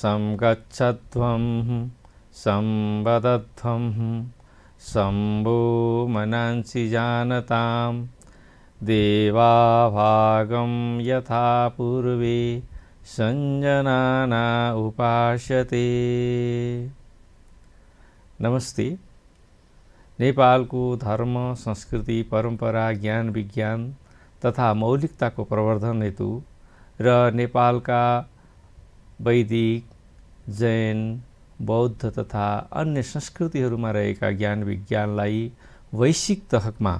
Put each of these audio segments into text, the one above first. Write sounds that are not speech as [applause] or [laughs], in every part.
संगच्छध्वं संवदध्वं शम्भो मनांसि जानतां देवाभागं यथा पूर्वे संजनाना उपासते नमस्ते नेपालको धर्म संस्कृति परम्परा ज्ञान विज्ञान तथा मौलिकताको प्रवर्धन हेतु र नेपालका वैदिक जैन बौद्ध तथा अन्य संस्कृतिहरूमा रहेका ज्ञान विज्ञानलाई वैश्विक तहकमा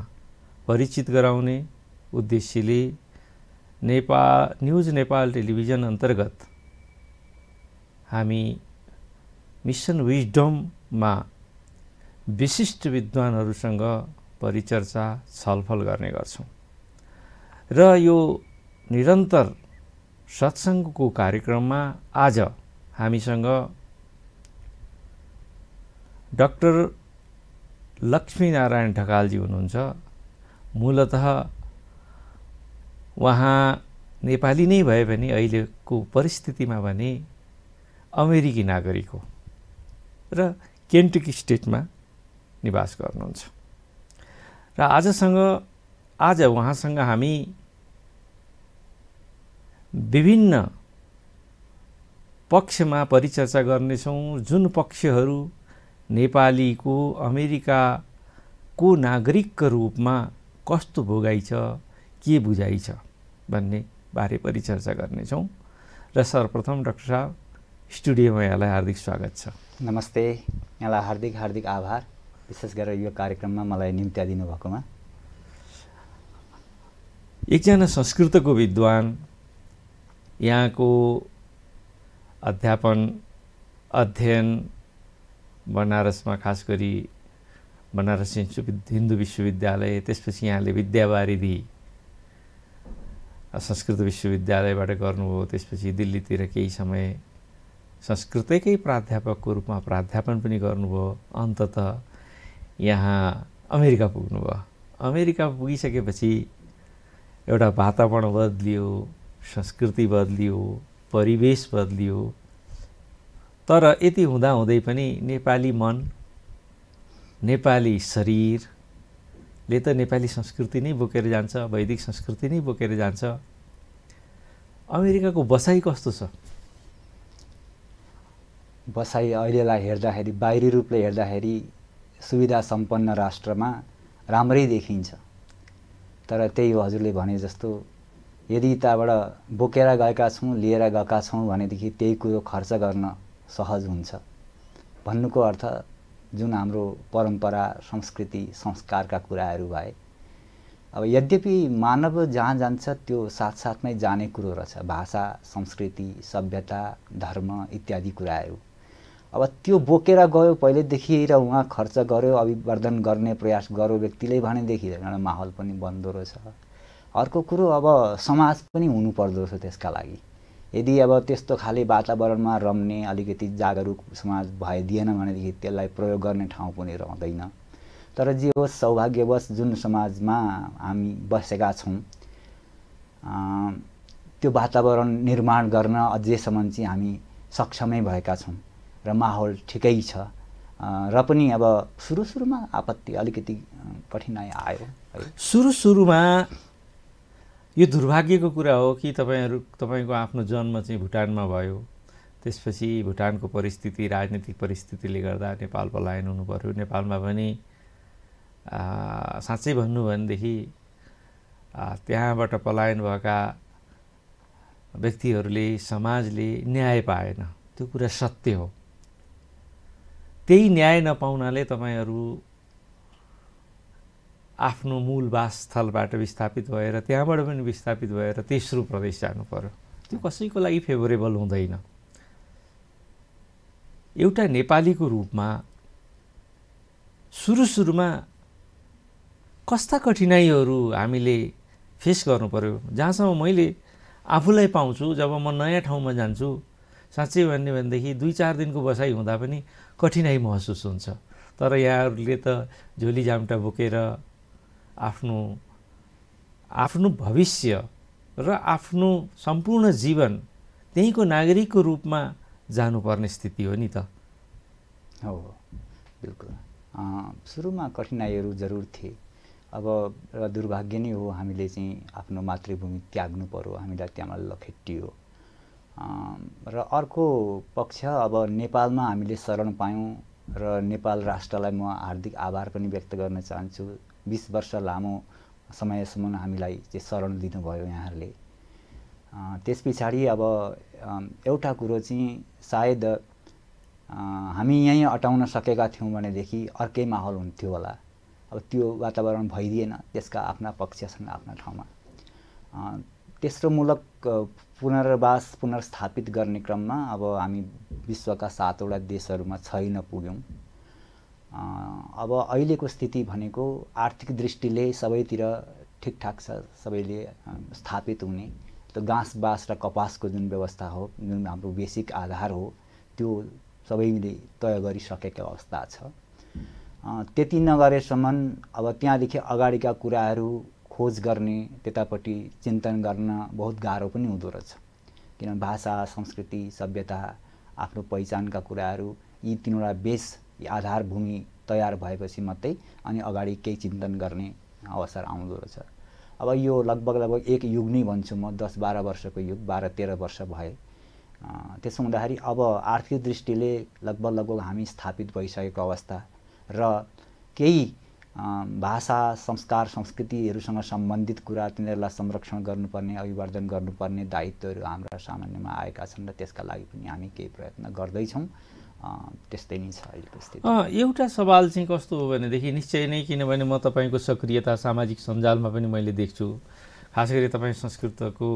परिचित गराउने उद्देश्यले नेपाल न्युज नेपाल टेलिभिजन अन्तर्गत हामी मिसन विजडममा विशिष्ट विद्वानहरूसँग परिचर्चा छलफल गर्ने गर्छौँ र यो निरन्तर सत्सङ्गको कार्यक्रममा आज हामीसँग डक्टर लक्ष्मीनारायण ढकालजी हुनुहुन्छ मूलत उहाँ नेपाली नै भए पनि अहिलेको परिस्थितिमा भने अमेरिकी नागरिक हो र केन्टकी स्टेटमा निवास गर्नुहुन्छ र आजसँग आज उहाँसँग हामी विभिन्न पक्षमा परिचर्चा गर्नेछौँ जुन पक्षहरू नेपालीको अमेरिकाको नागरिकको रूपमा कस्तो भोगाइ छ के बुझाइ छ भन्ने बारे परिचर्चा गर्नेछौँ र सर्वप्रथम डाक्टर साहब स्टुडियोमा यहाँलाई हार्दिक स्वागत छ नमस्ते यहाँलाई हार्दिक हार्दिक आभार विशेष गरेर यो कार्यक्रममा मलाई निम्त्या दिनुभएकोमा एकजना संस्कृतको विद्वान यहाँको अध्यापन अध्ययन बनारसमा खास गरी बनारस हिन्दू विश्वविद्यालय त्यसपछि यहाँले विद्यावारिधि संस्कृत विश्वविद्यालयबाट गर्नुभयो त्यसपछि दिल्लीतिर केही समय संस्कृतकै प्राध्यापकको रूपमा प्राध्यापन पनि गर्नुभयो अन्तत यहाँ अमेरिका पुग्नुभयो अमेरिका पुगिसकेपछि एउटा वातावरण बद्लियो संस्कृति बद्लियो परिवेश बदलियो तर यति हुँदाहुँदै पनि नेपाली मन नेपाली शरीरले त नेपाली संस्कृति नै बोकेर जान्छ वैदिक संस्कृति नै बोकेर जान्छ अमेरिकाको बसाइ कस्तो छ बसाइ अहिलेलाई हेर्दाखेरि बाहिरी रूपले हेर्दाखेरि सुविधा सम्पन्न राष्ट्रमा राम्रै देखिन्छ तर त्यही हो हजुरले भने जस्तो यदि त्यहाँबाट बोकेर गएका छौँ लिएर गएका छौँ भनेदेखि त्यही कुरो खर्च गर्न सहज हुन्छ भन्नुको अर्थ जुन हाम्रो परम्परा संस्कृति संस्कारका कुराहरू भए अब यद्यपि मानव जहाँ जान्छ त्यो साथसाथमै जाने कुरो रहेछ भाषा संस्कृति सभ्यता धर्म इत्यादि कुराहरू अब त्यो बोकेर गयो पहिल्यैदेखि र उहाँ खर्च गर्यो अभिवर्धन गर्ने प्रयास गर्यो व्यक्तिले भनेदेखि एउटा माहौल पनि बन्दो रहेछ अर्को कुरो अब समाज पनि हुनुपर्दो रहेछ त्यसका लागि यदि अब त्यस्तो खाले वातावरणमा रम्ने अलिकति जागरुक समाज भइदिएन भनेदेखि त्यसलाई प्रयोग गर्ने ठाउँ पनि रहँदैन तर जे होस् सौभाग्यवश जुन समाजमा हामी बसेका छौँ त्यो वातावरण निर्माण गर्न अझैसम्म चाहिँ हामी सक्षमै भएका छौँ र माहौल ठिकै छ र पनि अब सुरु सुरुमा आपत्ति अलिकति कठिनाइ आयो सुरु सुरुमा यो दुर्भाग्यको कुरा हो कि तपाईँहरू तपाईँको आफ्नो जन्म चाहिँ भुटानमा भयो त्यसपछि भुटानको परिस्थिति राजनीतिक परिस्थितिले गर्दा नेपाल पलायन हुनु पऱ्यो नेपालमा पनि साँच्चै भन्नु भनेदेखि त्यहाँबाट पलायन भएका व्यक्तिहरूले समाजले न्याय पाएन त्यो कुरा सत्य हो त्यही न्याय नपाउनाले तपाईँहरू आफ्नो मूल वासस्थलबाट विस्थापित भएर त्यहाँबाट पनि विस्थापित भएर तेस्रो प्रदेश जानु पर्यो त्यो कसैको लागि फेभरेबल हुँदैन एउटा नेपालीको रूपमा सुरु सुरुमा कस्ता कठिनाइहरू हामीले फेस गर्नु पर्यो जहाँसम्म मैले आफूलाई पाउँछु जब म नयाँ ठाउँमा जान्छु साँच्चै भन्ने भनेदेखि दुई चार दिनको बसाइ हुँदा पनि कठिनाइ महसुस हुन्छ तर यहाँहरूले त झोली जाम्टा बोकेर आफ्नो आफ्नो भविष्य र आफ्नो सम्पूर्ण जीवन त्यहीँको नागरिकको रूपमा जानुपर्ने स्थिति हो नि त हो बिल्कुल सुरुमा कठिनाइहरू जरुर थिए अब र दुर्भाग्य नै हो हामीले चाहिँ आफ्नो मातृभूमि त्याग्नु पऱ्यो हामीलाई त्यहाँ लखेटियो र अर्को पक्ष अब नेपालमा हामीले शरण पायौँ र नेपाल राष्ट्रलाई म हार्दिक आभार पनि व्यक्त गर्न चाहन्छु बिस वर्ष लामो समयसम्म हामीलाई चाहिँ शरण दिनुभयो यहाँहरूले त्यस पछाडि अब एउटा कुरो चाहिँ सायद हामी यहीँ अटाउन सकेका थियौँ भनेदेखि अर्कै माहौल हुन्थ्यो होला अब त्यो वातावरण भइदिएन त्यसका आफ्ना पक्ष छन् आफ्ना ठाउँमा तेस्रो मूलक पुनर्वास पुनर्स्थापित गर्ने क्रममा अब हामी विश्वका सातवटा देशहरूमा छैन पुग्यौँ अब अहिलेको स्थिति भनेको आर्थिक दृष्टिले सबैतिर ठिकठाक छ सबैले स्थापित हुने त्यो घाँस बाँस र कपासको जुन व्यवस्था हो जुन हाम्रो बेसिक आधार हो त्यो सबैले तय गरिसकेको अवस्था छ त्यति नगरेसम्म अब त्यहाँदेखि अगाडिका कुराहरू खोज गर्ने त्यतापट्टि चिन्तन गर्न बहुत गाह्रो पनि हुँदो रहेछ किनभने भाषा संस्कृति सभ्यता आफ्नो पहिचानका कुराहरू यी तिनवटा बेस आधारभूमि तयार भएपछि मात्रै अनि अगाडि केही चिन्तन गर्ने अवसर आउँदो रहेछ अब यो लगभग लगभग एक युग नै भन्छु म दस बाह्र वर्षको युग बाह्र तेह्र वर्ष भए त्यसो हुँदाखेरि अब आर्थिक दृष्टिले लगभग लगभग हामी स्थापित भइसकेको अवस्था र केही भाषा संस्कार संस्कृतिहरूसँग सम्बन्धित कुरा तिनीहरूलाई संरक्षण गर्नुपर्ने अभिवर्धन गर्नुपर्ने दायित्वहरू हाम्रा सामान्यमा आएका छन् र त्यसका लागि पनि हामी केही प्रयत्न गर्दैछौँ त्यस्तै नै छ अहिलेको स्थिति एउटा सवाल चाहिँ कस्तो हो भनेदेखि निश्चय नै किनभने म तपाईँको सक्रियता सामाजिक सञ्जालमा पनि मैले देख्छु खास गरी तपाईँ संस्कृतको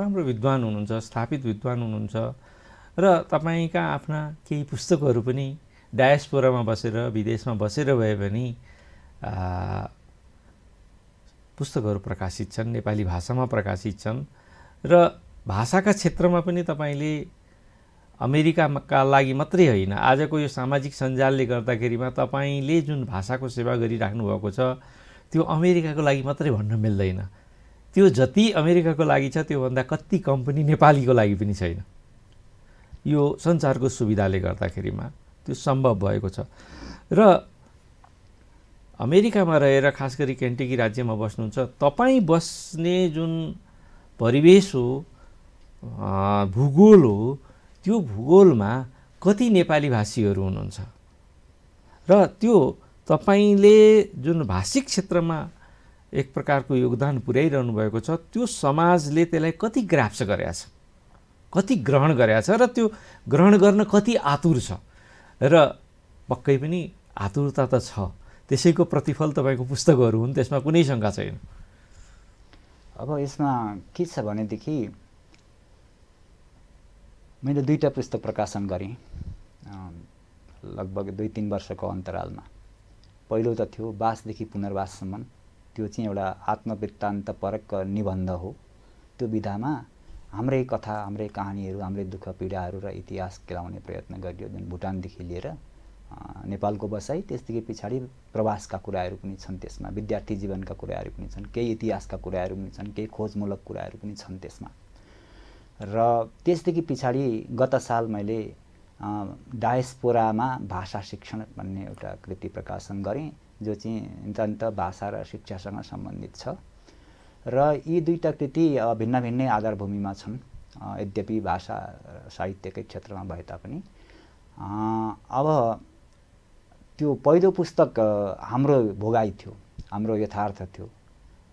राम्रो विद्वान हुनुहुन्छ स्थापित विद्वान हुनुहुन्छ र तपाईँका आफ्ना केही पुस्तकहरू पनि डायस्पोरामा बसेर विदेशमा बसेर भए पनि पुस्तकहरू प्रकाशित छन् नेपाली भाषामा प्रकाशित छन् र भाषाका क्षेत्रमा पनि तपाईँले अमेरिकाका लागि मात्रै होइन आजको यो सामाजिक सञ्जालले गर्दाखेरिमा तपाईँले जुन भाषाको सेवा गरिराख्नु भएको छ त्यो अमेरिकाको लागि मात्रै भन्न मिल्दैन त्यो जति अमेरिकाको लागि छ त्योभन्दा कति कम पनि नेपालीको लागि पनि छैन यो सञ्चारको सुविधाले गर्दाखेरिमा त्यो सम्भव भएको छ र अमेरिकामा रहेर खास गरी केन्टेकी राज्यमा बस्नुहुन्छ तपाईँ बस्ने जुन परिवेश हो भूगोल हो त्यो भूगोलमा कति नेपाली भाषीहरू हुनुहुन्छ र त्यो तपाईँले जुन भाषिक क्षेत्रमा एक प्रकारको योगदान पुर्याइरहनु भएको छ त्यो समाजले त्यसलाई कति ग्राप्स गरेका छ कति ग्रहण गरेका छ र त्यो ग्रहण गर्न कति आतुर छ र पक्कै पनि आतुरता त छ त्यसैको प्रतिफल तपाईँको पुस्तकहरू हुन् त्यसमा कुनै शङ्का छैन अब यसमा के छ भनेदेखि मैले दुईवटा पुस्तक प्रकाशन गरेँ लगभग दुई तिन वर्षको अन्तरालमा पहिलो त थियो बासदेखि पुनर्वाससम्म त्यो चाहिँ एउटा आत्मवृत्तान्तपरक निबन्ध हो त्यो विधामा हाम्रै कथा हाम्रै कहानीहरू हाम्रै दुःख पीडाहरू र इतिहास केलाउने प्रयत्न गरियो जुन भुटानदेखि लिएर नेपालको बसाइ त्यसदेखि पछाडि प्रवासका कुराहरू पनि छन् त्यसमा विद्यार्थी जीवनका कुराहरू पनि छन् केही इतिहासका कुराहरू पनि छन् केही खोजमूलक कुराहरू पनि छन् त्यसमा र त्यसदेखि पछाडि गत साल मैले डायस्पोरामा भाषा शिक्षण भन्ने एउटा कृति प्रकाशन गरेँ जो चाहिँ नितान्त भाषा र शिक्षासँग सम्बन्धित छ र यी दुईवटा कृति भिन्न भिन्नै आधारभूमिमा छन् यद्यपि भाषा साहित्यकै क्षेत्रमा भए तापनि अब त्यो पहिलो पुस्तक हाम्रो भोगाई थियो हाम्रो यथार्थ थियो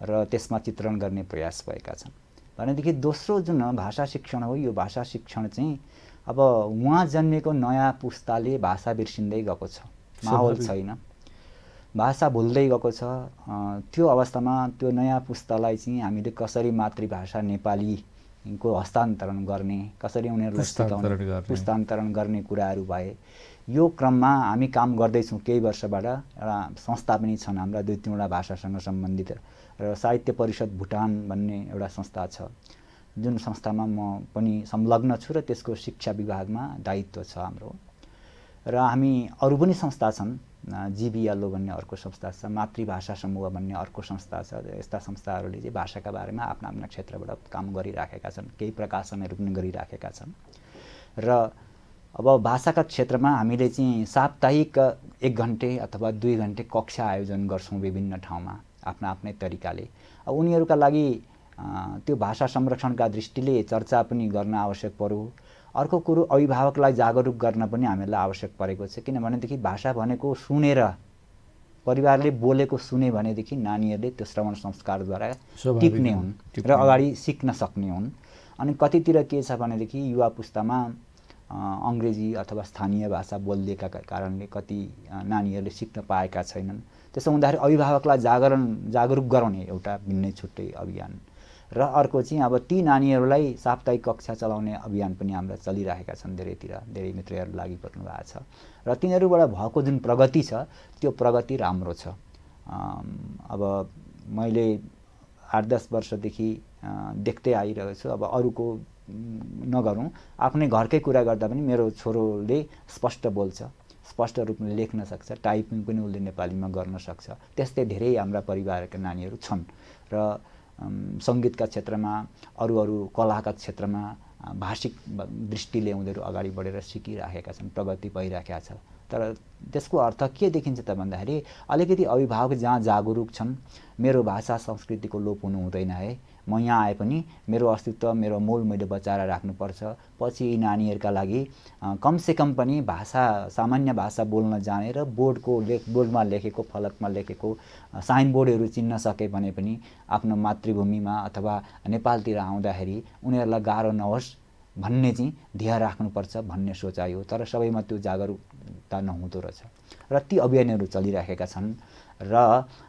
र त्यसमा चित्रण गर्ने प्रयास भएका छन् भनेदेखि दोस्रो जुन भाषा शिक्षण हो यो भाषा शिक्षण चाहिँ अब उहाँ जन्मेको नयाँ पुस्ताले भाषा बिर्सिँदै गएको छ माहौल छैन भाषा भुल्दै गएको छ त्यो अवस्थामा त्यो नयाँ पुस्तालाई चाहिँ हामीले कसरी मातृभाषा नेपालीको हस्तान्तरण गर्ने कसरी उनीहरूलाई सिकाउने पुस्तान्तरण गर्ने कुराहरू भए यो क्रममा हामी काम गर्दैछौँ केही वर्षबाट एउटा संस्था पनि छन् हाम्रा दुई तिनवटा भाषासँग सम्बन्धित र साहित्य परिषद भुटान भन्ने एउटा संस्था छ जुन संस्थामा म पनि संलग्न छु र त्यसको शिक्षा विभागमा दायित्व छ हाम्रो र हामी अरू पनि संस्था छन् जिबिएलओ भन्ने अर्को संस्था छ मातृभाषा समूह भन्ने अर्को संस्था छ यस्ता संस्थाहरूले चाहिँ भाषाका बारेमा आफ्ना आफ्ना क्षेत्रबाट काम गरिराखेका छन् केही प्रकाशनहरू पनि गरिराखेका छन् र अब भाषाका क्षेत्रमा हामीले चाहिँ साप्ताहिक एक घन्टे अथवा दुई घन्टे कक्षा आयोजन गर्छौँ विभिन्न ठाउँमा आफ्ना आफ्नै तरिकाले अब उनीहरूका लागि त्यो भाषा संरक्षणका दृष्टिले चर्चा पनि गर्न आवश्यक पर्यो अर्को कुरो अभिभावकलाई जागरुक गर्न पनि हामीलाई आवश्यक परेको छ किनभनेदेखि भाषा भनेको सुनेर परिवारले बोलेको सुने भनेदेखि नानीहरूले त्यो श्रवण संस्कारद्वारा टिक्ने हुन् र अगाडि सिक्न सक्ने हुन् अनि कतितिर के छ भनेदेखि युवा पुस्तामा अङ्ग्रेजी अथवा स्थानीय भाषा बोलिदिएका कारणले कति नानीहरूले सिक्न पाएका छैनन् त्यसो हुँदाखेरि अभिभावकलाई जागरण जागरुक गराउने एउटा भिन्नै छुट्टै अभियान र अर्को चाहिँ अब ती नानीहरूलाई साप्ताहिक कक्षा चलाउने अभियान पनि हाम्रा चलिरहेका छन् धेरैतिर धेरै मित्रहरू लागि पर्नु भएको छ र तिनीहरूबाट भएको जुन प्रगति छ त्यो प्रगति राम्रो छ अब मैले आठ दस वर्षदेखि देख्दै आइरहेको छु अब अरूको नगरौँ आफ्नै घरकै कुरा गर्दा पनि मेरो छोरोले स्पष्ट बोल्छ स्पष्ट रूपमा लेख्न सक्छ टाइपिङ पनि उसले नेपालीमा गर्न सक्छ त्यस्तै धेरै हाम्रा परिवारका नानीहरू छन् र सङ्गीतका क्षेत्रमा अरू अरू कलाका क्षेत्रमा भाषिक दृष्टिले उनीहरू अगाडि बढेर सिकिराखेका छन् प्रगति भइराखेका छ तर त्यसको अर्थ के देखिन्छ त भन्दाखेरि अलिकति अभिभावक जहाँ जागरुक छन् मेरो भाषा संस्कृतिको लोप हुनु हुँदैन है म यहाँ आए पनि मेरो अस्तित्व मेरो मूल मैले बचाएर राख्नुपर्छ पछि यी नानीहरूका लागि कमसेकम पनि भाषा सामान्य भाषा बोल्न जाने र बोर्डको लेख बोर्डमा लेखेको फलकमा लेखेको साइन बोर्डहरू चिन्न सके भने पनि आफ्नो मातृभूमिमा अथवा नेपालतिर आउँदाखेरि उनीहरूलाई गाह्रो नहोस् भन्ने चाहिँ ध्यान राख्नुपर्छ भन्ने सोचाइ हो तर सबैमा त्यो जागरुकता नहुँदो रहेछ र ती अभियानहरू चलिराखेका छन् र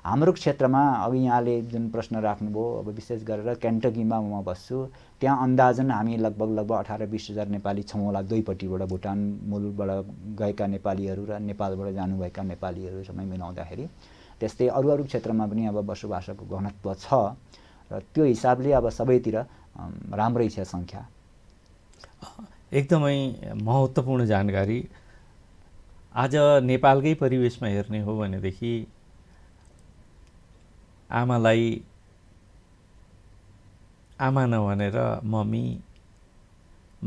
हाम्रो क्षेत्रमा अब यहाँले जुन प्रश्न राख्नुभयो अब विशेष गरेर क्यान्टकीमा म बस्छु त्यहाँ अन्दाजन हामी लगभग लगभग अठार बिस हजार नेपाली छौँ होला दुईपट्टिबाट भुटान मूलबाट गएका नेपालीहरू र नेपालबाट जानुभएका नेपालीहरू समय मिलाउँदाखेरि त्यस्तै अरू अरू क्षेत्रमा पनि अब बसोबासको घनत्व छ र त्यो हिसाबले अब सबैतिर राम्रै छ सङ्ख्या एकदमै महत्त्वपूर्ण जानकारी आज नेपालकै परिवेशमा हेर्ने हो भनेदेखि आमालाई आमा नभनेर मम्मी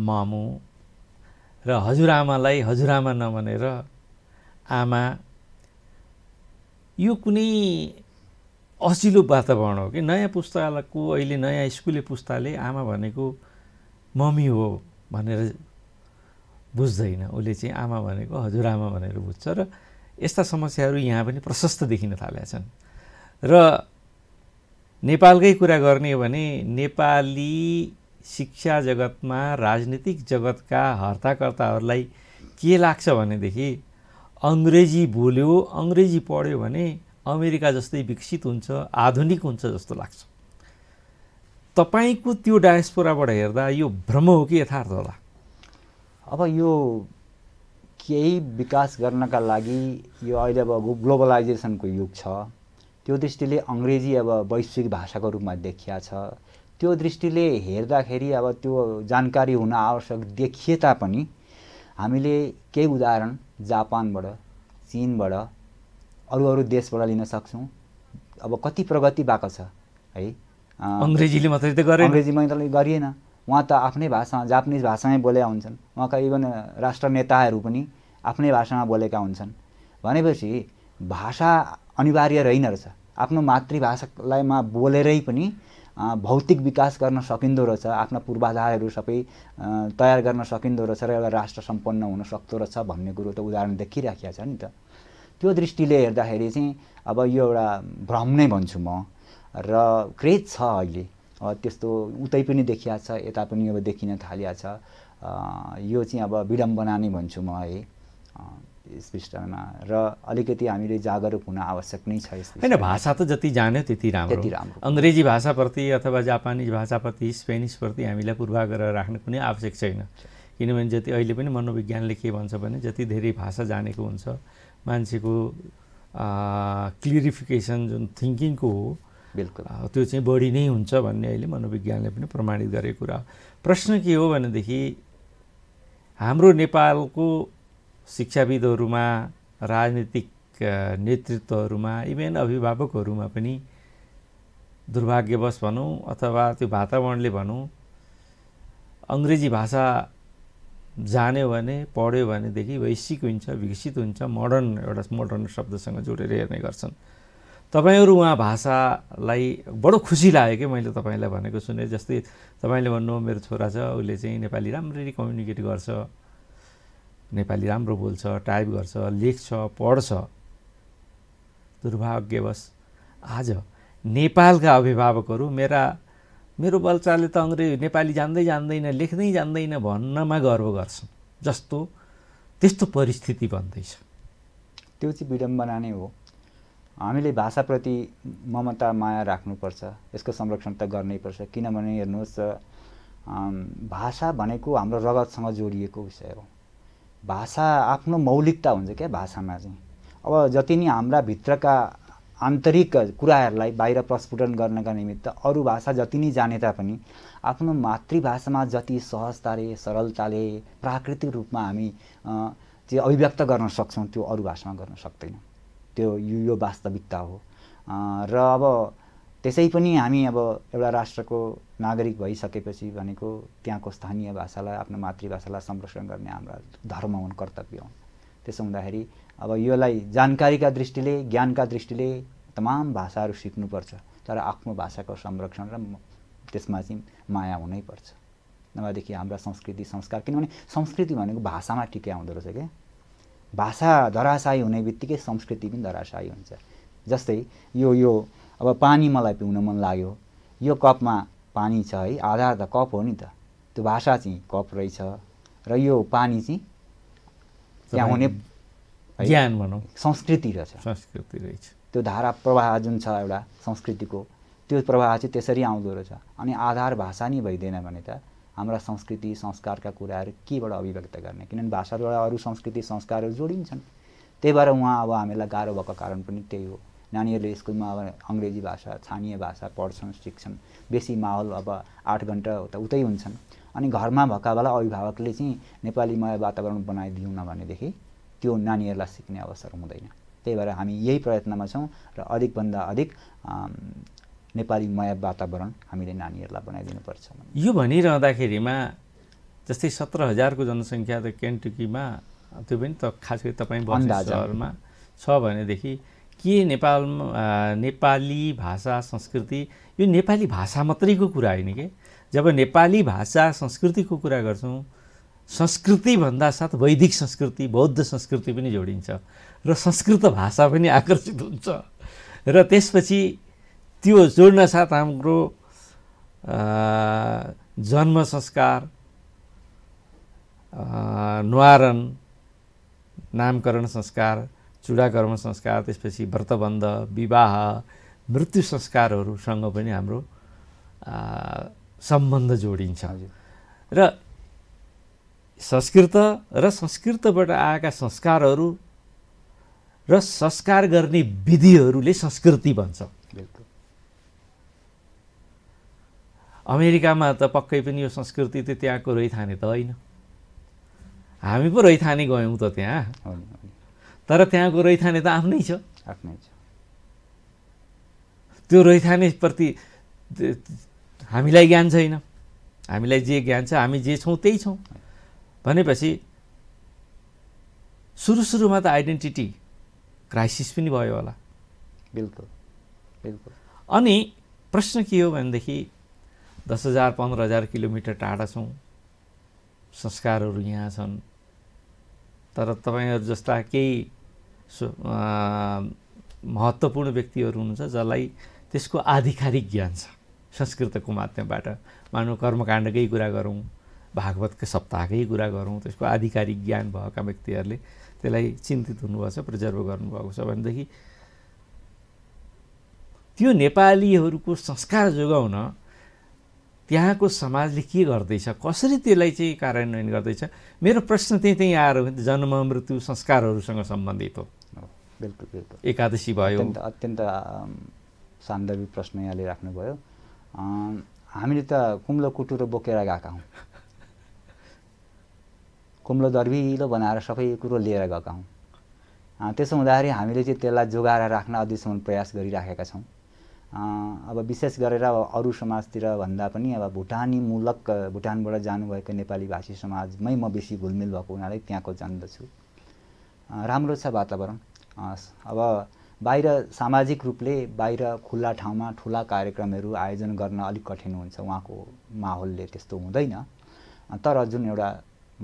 मामु र हजुरआमालाई हजुरआमा नभनेर आमा यो कुनै असिलो वातावरण हो कि नयाँ पुस्ताको अहिले नयाँ स्कुले पुस्ताले आमा भनेको मम्मी हो भनेर बुझ्दैन उसले चाहिँ आमा भनेको हजुरआमा भनेर बुझ्छ र यस्ता समस्याहरू यहाँ पनि प्रशस्त देखिन थालेका छन् र नेपालकै कुरा गर्ने हो भने नेपाली शिक्षा जगतमा राजनीतिक जगतका हर्ताकर्ताहरूलाई के लाग्छ भनेदेखि अङ्ग्रेजी बोल्यो अङ्ग्रेजी पढ्यो भने अमेरिका जस्तै विकसित हुन्छ आधुनिक हुन्छ जस्तो लाग्छ तपाईँको त्यो डायस्पोराबाट हेर्दा यो भ्रम हो कि यथार्थ होला अब यो केही विकास गर्नका लागि यो अहिले अब ग्लोबलाइजेसनको युग छ त्यो दृष्टिले अङ्ग्रेजी अब वैश्विक भाषाको रूपमा देखिया छ त्यो दृष्टिले हेर्दाखेरि अब त्यो जानकारी हुन आवश्यक देखिए तापनि हामीले केही उदाहरण जापानबाट चिनबाट अरू अरू देशबाट लिन सक्छौँ अब कति प्रगति भएको छ है अङ्ग्रेजीले मात्रै त गरे अङ्ग्रेजी मात्रै गरिएन उहाँ त आफ्नै भाषा जापानिज भाषामै बोलेका हुन्छन् उहाँका इभन राष्ट्र नेताहरू पनि आफ्नै भाषामा बोलेका हुन्छन् भनेपछि भाषा अनिवार्य रहेन रहेछ आफ्नो मातृभाषालाईमा बोलेरै पनि भौतिक विकास गर्न सकिँदो रहेछ आफ्ना पूर्वाधारहरू सबै तयार गर्न सकिँदो रहेछ र एउटा राष्ट्र सम्पन्न हुन सक्दो रहेछ भन्ने कुरो त उदाहरण देखिराखेको छ नि त त्यो दृष्टिले हेर्दाखेरि चाहिँ अब यो एउटा भ्रम नै भन्छु म र क्रेज छ अहिले त्यस्तो उतै पनि देखिया छ यता पनि अब देखिन थालिया छ यो चाहिँ अब विडम्बना नै भन्छु म है यस पृष्ठमा र अलिकति हामीले जागरुक हुन आवश्यक नै छ यस होइन भाषा त जति जान्यो त्यति राम्रो त्यति राम्रो अङ्ग्रेजी भाषाप्रति अथवा जापानिज भाषाप्रति स्पेनिसप्रति हामीलाई पूर्वाग्रह राख्नु कुनै आवश्यक छैन किनभने जति अहिले पनि मनोविज्ञानले के भन्छ भने जति धेरै भाषा जानेको हुन्छ मान्छेको क्लिरिफिकेसन जुन थिङ्किङको हो बिल्कुल त्यो चाहिँ बढी नै हुन्छ भन्ने अहिले मनोविज्ञानले पनि प्रमाणित गरेको कुरा प्रश्न के हो भनेदेखि हाम्रो नेपालको शिक्षाविदहरूमा राजनीतिक नेतृत्वहरूमा इभेन अभिभावकहरूमा पनि दुर्भाग्यवश भनौँ अथवा त्यो वातावरणले भनौँ अङ्ग्रेजी भाषा जान्यो भने पढ्यो भनेदेखि वैश्विक हुन्छ विकसित हुन्छ मोडर्न एउटा मोडर्न शब्दसँग जोडेर हेर्ने गर्छन् तपाईँहरू उहाँ भाषालाई बडो खुसी लाग्यो कि मैले तपाईँलाई भनेको सुने जस्तै तपाईँले भन्नु मेरो छोरा छ उसले चाहिँ नेपाली राम्ररी कम्युनिकेट गर्छ नेपाली राम्रो बोल्छ टाइप गर्छ लेख्छ पढ्छ दुर्भाग्यवश आज नेपालका अभिभावकहरू मेरा मेरो बच्चाले त अङ्ग्रेजी नेपाली जान्दै जान्दैन लेख्दै जान्दैन भन्नमा गर्व गर्छन् जस्तो त्यस्तो परिस्थिति बन्दैछ त्यो चाहिँ विडम्बना नै हो हामीले भाषाप्रति ममता माया राख्नुपर्छ यसको संरक्षण त गर्नैपर्छ किनभने हेर्नुहोस् भाषा भनेको हाम्रो रगतसँग जोडिएको विषय हो भाषा आफ्नो मौलिकता हुन्छ क्या भाषामा चाहिँ अब जति नै हाम्रा भित्रका आन्तरिक कुराहरूलाई बाहिर प्रस्फुटन गर्नका निमित्त अरू भाषा जति नै जाने तापनि आफ्नो मातृभाषामा जति सहजताले सरलताले प्राकृतिक रूपमा हामी चाहिँ अभिव्यक्त गर्न सक्छौँ त्यो अरू भाषामा गर्न सक्दैनौँ त्यो यो वास्तविकता हो र अब त्यसै पनि हामी अब एउटा राष्ट्रको नागरिक भइसकेपछि भनेको त्यहाँको स्थानीय भाषालाई आफ्नो मातृभाषालाई संरक्षण गर्ने हाम्रा धर्म हुन् कर्तव्य हुन् त्यसो हुँदाखेरि अब यसलाई जानकारीका दृष्टिले ज्ञानका दृष्टिले तमाम भाषाहरू सिक्नुपर्छ तर आफ्नो भाषाको संरक्षण र त्यसमा चाहिँ माया हुनैपर्छ नभएदेखि हाम्रा संस्कृति संस्कार किनभने संस्कृति भनेको भाषामा टिक्या हुँदो रहेछ क्या भाषा धराशायी हुने बित्तिकै संस्कृति पनि धराशायी हुन्छ जस्तै यो यो अब पानी मलाई पिउन मन लाग्यो यो कपमा पानी छ है आधार त कप हो नि त त्यो भाषा चाहिँ कप रहेछ र यो पानी चाहिँ त्यहाँ हुने ज्ञान भनौँ संस्कृति रहेछ संस्कृति रहेछ त्यो धारा प्रवाह जुन छ एउटा संस्कृतिको त्यो प्रवाह चाहिँ त्यसरी आउँदो रहेछ अनि आधार भाषा नै भइदिएन भने त हाम्रा संस्कृति संस्कारका कुराहरू केबाट अभिव्यक्त गर्ने किनभने भाषाद्वारा अरू संस्कृति संस्कारहरू जोडिन्छन् त्यही भएर उहाँ अब हामीलाई गाह्रो भएको कारण पनि त्यही हो नानीहरूले स्कुलमा अब अङ्ग्रेजी भाषा छानिए भाषा पढ्छन् सिक्छन् बेसी माहौल अब आठ घन्टा त उतै हुन्छन् अनि घरमा भएका अभिभावकले चाहिँ नेपालीमय वातावरण बनाइदिउँ न भनेदेखि त्यो नानीहरूलाई सिक्ने अवसर हुँदैन त्यही भएर हामी यही प्रयत्नमा छौँ र अधिकभन्दा अधिक नेपालीमय वातावरण हामीले नानीहरूलाई बनाइदिनुपर्छ यो भनिरहँदाखेरिमा जस्तै सत्र हजारको जनसङ्ख्या त केन्टुकीमा त्यो पनि त खास गरी तपाईँ सहरमा छ भनेदेखि के नेपाल नेपाली भाषा संस्कृति यो नेपाली भाषा मात्रैको कुरा होइन कि जब नेपाली भाषा संस्कृतिको कुरा गर्छौँ संस्कृतिभन्दा साथ वैदिक संस्कृति बौद्ध संस्कृति पनि जोडिन्छ र संस्कृत भाषा पनि आकर्षित हुन्छ र त्यसपछि त्यो जोड्न साथ हाम्रो जन्म संस्कार नुहारन नामकरण संस्कार चुडा कर्म संस्कार त्यसपछि व्रतबन्ध विवाह मृत्यु संस्कारहरूसँग पनि हाम्रो सम्बन्ध जोडिन्छ र संस्कृत र संस्कृतबाट आएका संस्कारहरू र संस्कार गर्ने विधिहरूले संस्कृति भन्छ अमेरिकामा त पक्कै पनि यो संस्कृति त त्यहाँको रैथाने त होइन हामी पो रैथाने गयौँ त त्यहाँ तर त्यहाँको रैथाने त आफ्नै छ आफ्नै छ त्यो रैथानेप्रति हामीलाई ज्ञान छैन हामीलाई जे ज्ञान छ हामी जे छौँ त्यही छौँ भनेपछि सुरु सुरुमा त आइडेन्टिटी क्राइसिस पनि भयो होला बिल्कुल बिल्कुल अनि प्रश्न के हो भनेदेखि दस हजार पन्ध्र हजार किलोमिटर टाढा छौँ संस्कारहरू यहाँ छन् तर तपाईँहरू जस्ता केही महत्त्वपूर्ण व्यक्तिहरू हुनुहुन्छ जसलाई त्यसको आधिकारिक ज्ञान छ संस्कृतको माध्यमबाट मानव कर्मकाण्डकै कुरा गरौँ भागवतको सप्ताहकै कुरा गरौँ त्यसको आधिकारिक ज्ञान भएका व्यक्तिहरूले त्यसलाई चिन्तित हुनुभएको छ प्रिजर्भ गर्नुभएको छ भनेदेखि त्यो नेपालीहरूको संस्कार जोगाउन त्यहाँको समाजले के गर्दैछ कसरी त्यसलाई चाहिँ कार्यान्वयन गर्दैछ मेरो प्रश्न त्यहीँ त्यहीँ आएर जन्म मृत्यु संस्कारहरूसँग सम्बन्धित हो बिल्कुल बिल्कुल एकादशी भयो अत्यन्त सान्दर्भिक प्रश्न यहाँले राख्नुभयो हामीले त कुम्लो कुटुरो बोकेर गएका हौँ कुम्लो दर्विलो बनाएर सबै कुरो लिएर गएका हौँ त्यसो हुँदाखेरि हामीले चाहिँ त्यसलाई जोगाएर राख्न अझैसम्म प्रयास गरिराखेका छौँ अब विशेष गरेर अब अरू समाजतिर भन्दा पनि अब भुटानी मूलक भुटानबाट जानुभएको नेपाली भाषी समाजमै म बेसी घुलमिल भएको हुनाले त्यहाँको जान्दछु राम्रो छ वातावरण अब बाहिर सामाजिक रूपले बाहिर खुल्ला ठाउँमा ठुला कार्यक्रमहरू आयोजन गर्न अलिक कठिन हुन्छ उहाँको माहौलले त्यस्तो हुँदैन तर जुन एउटा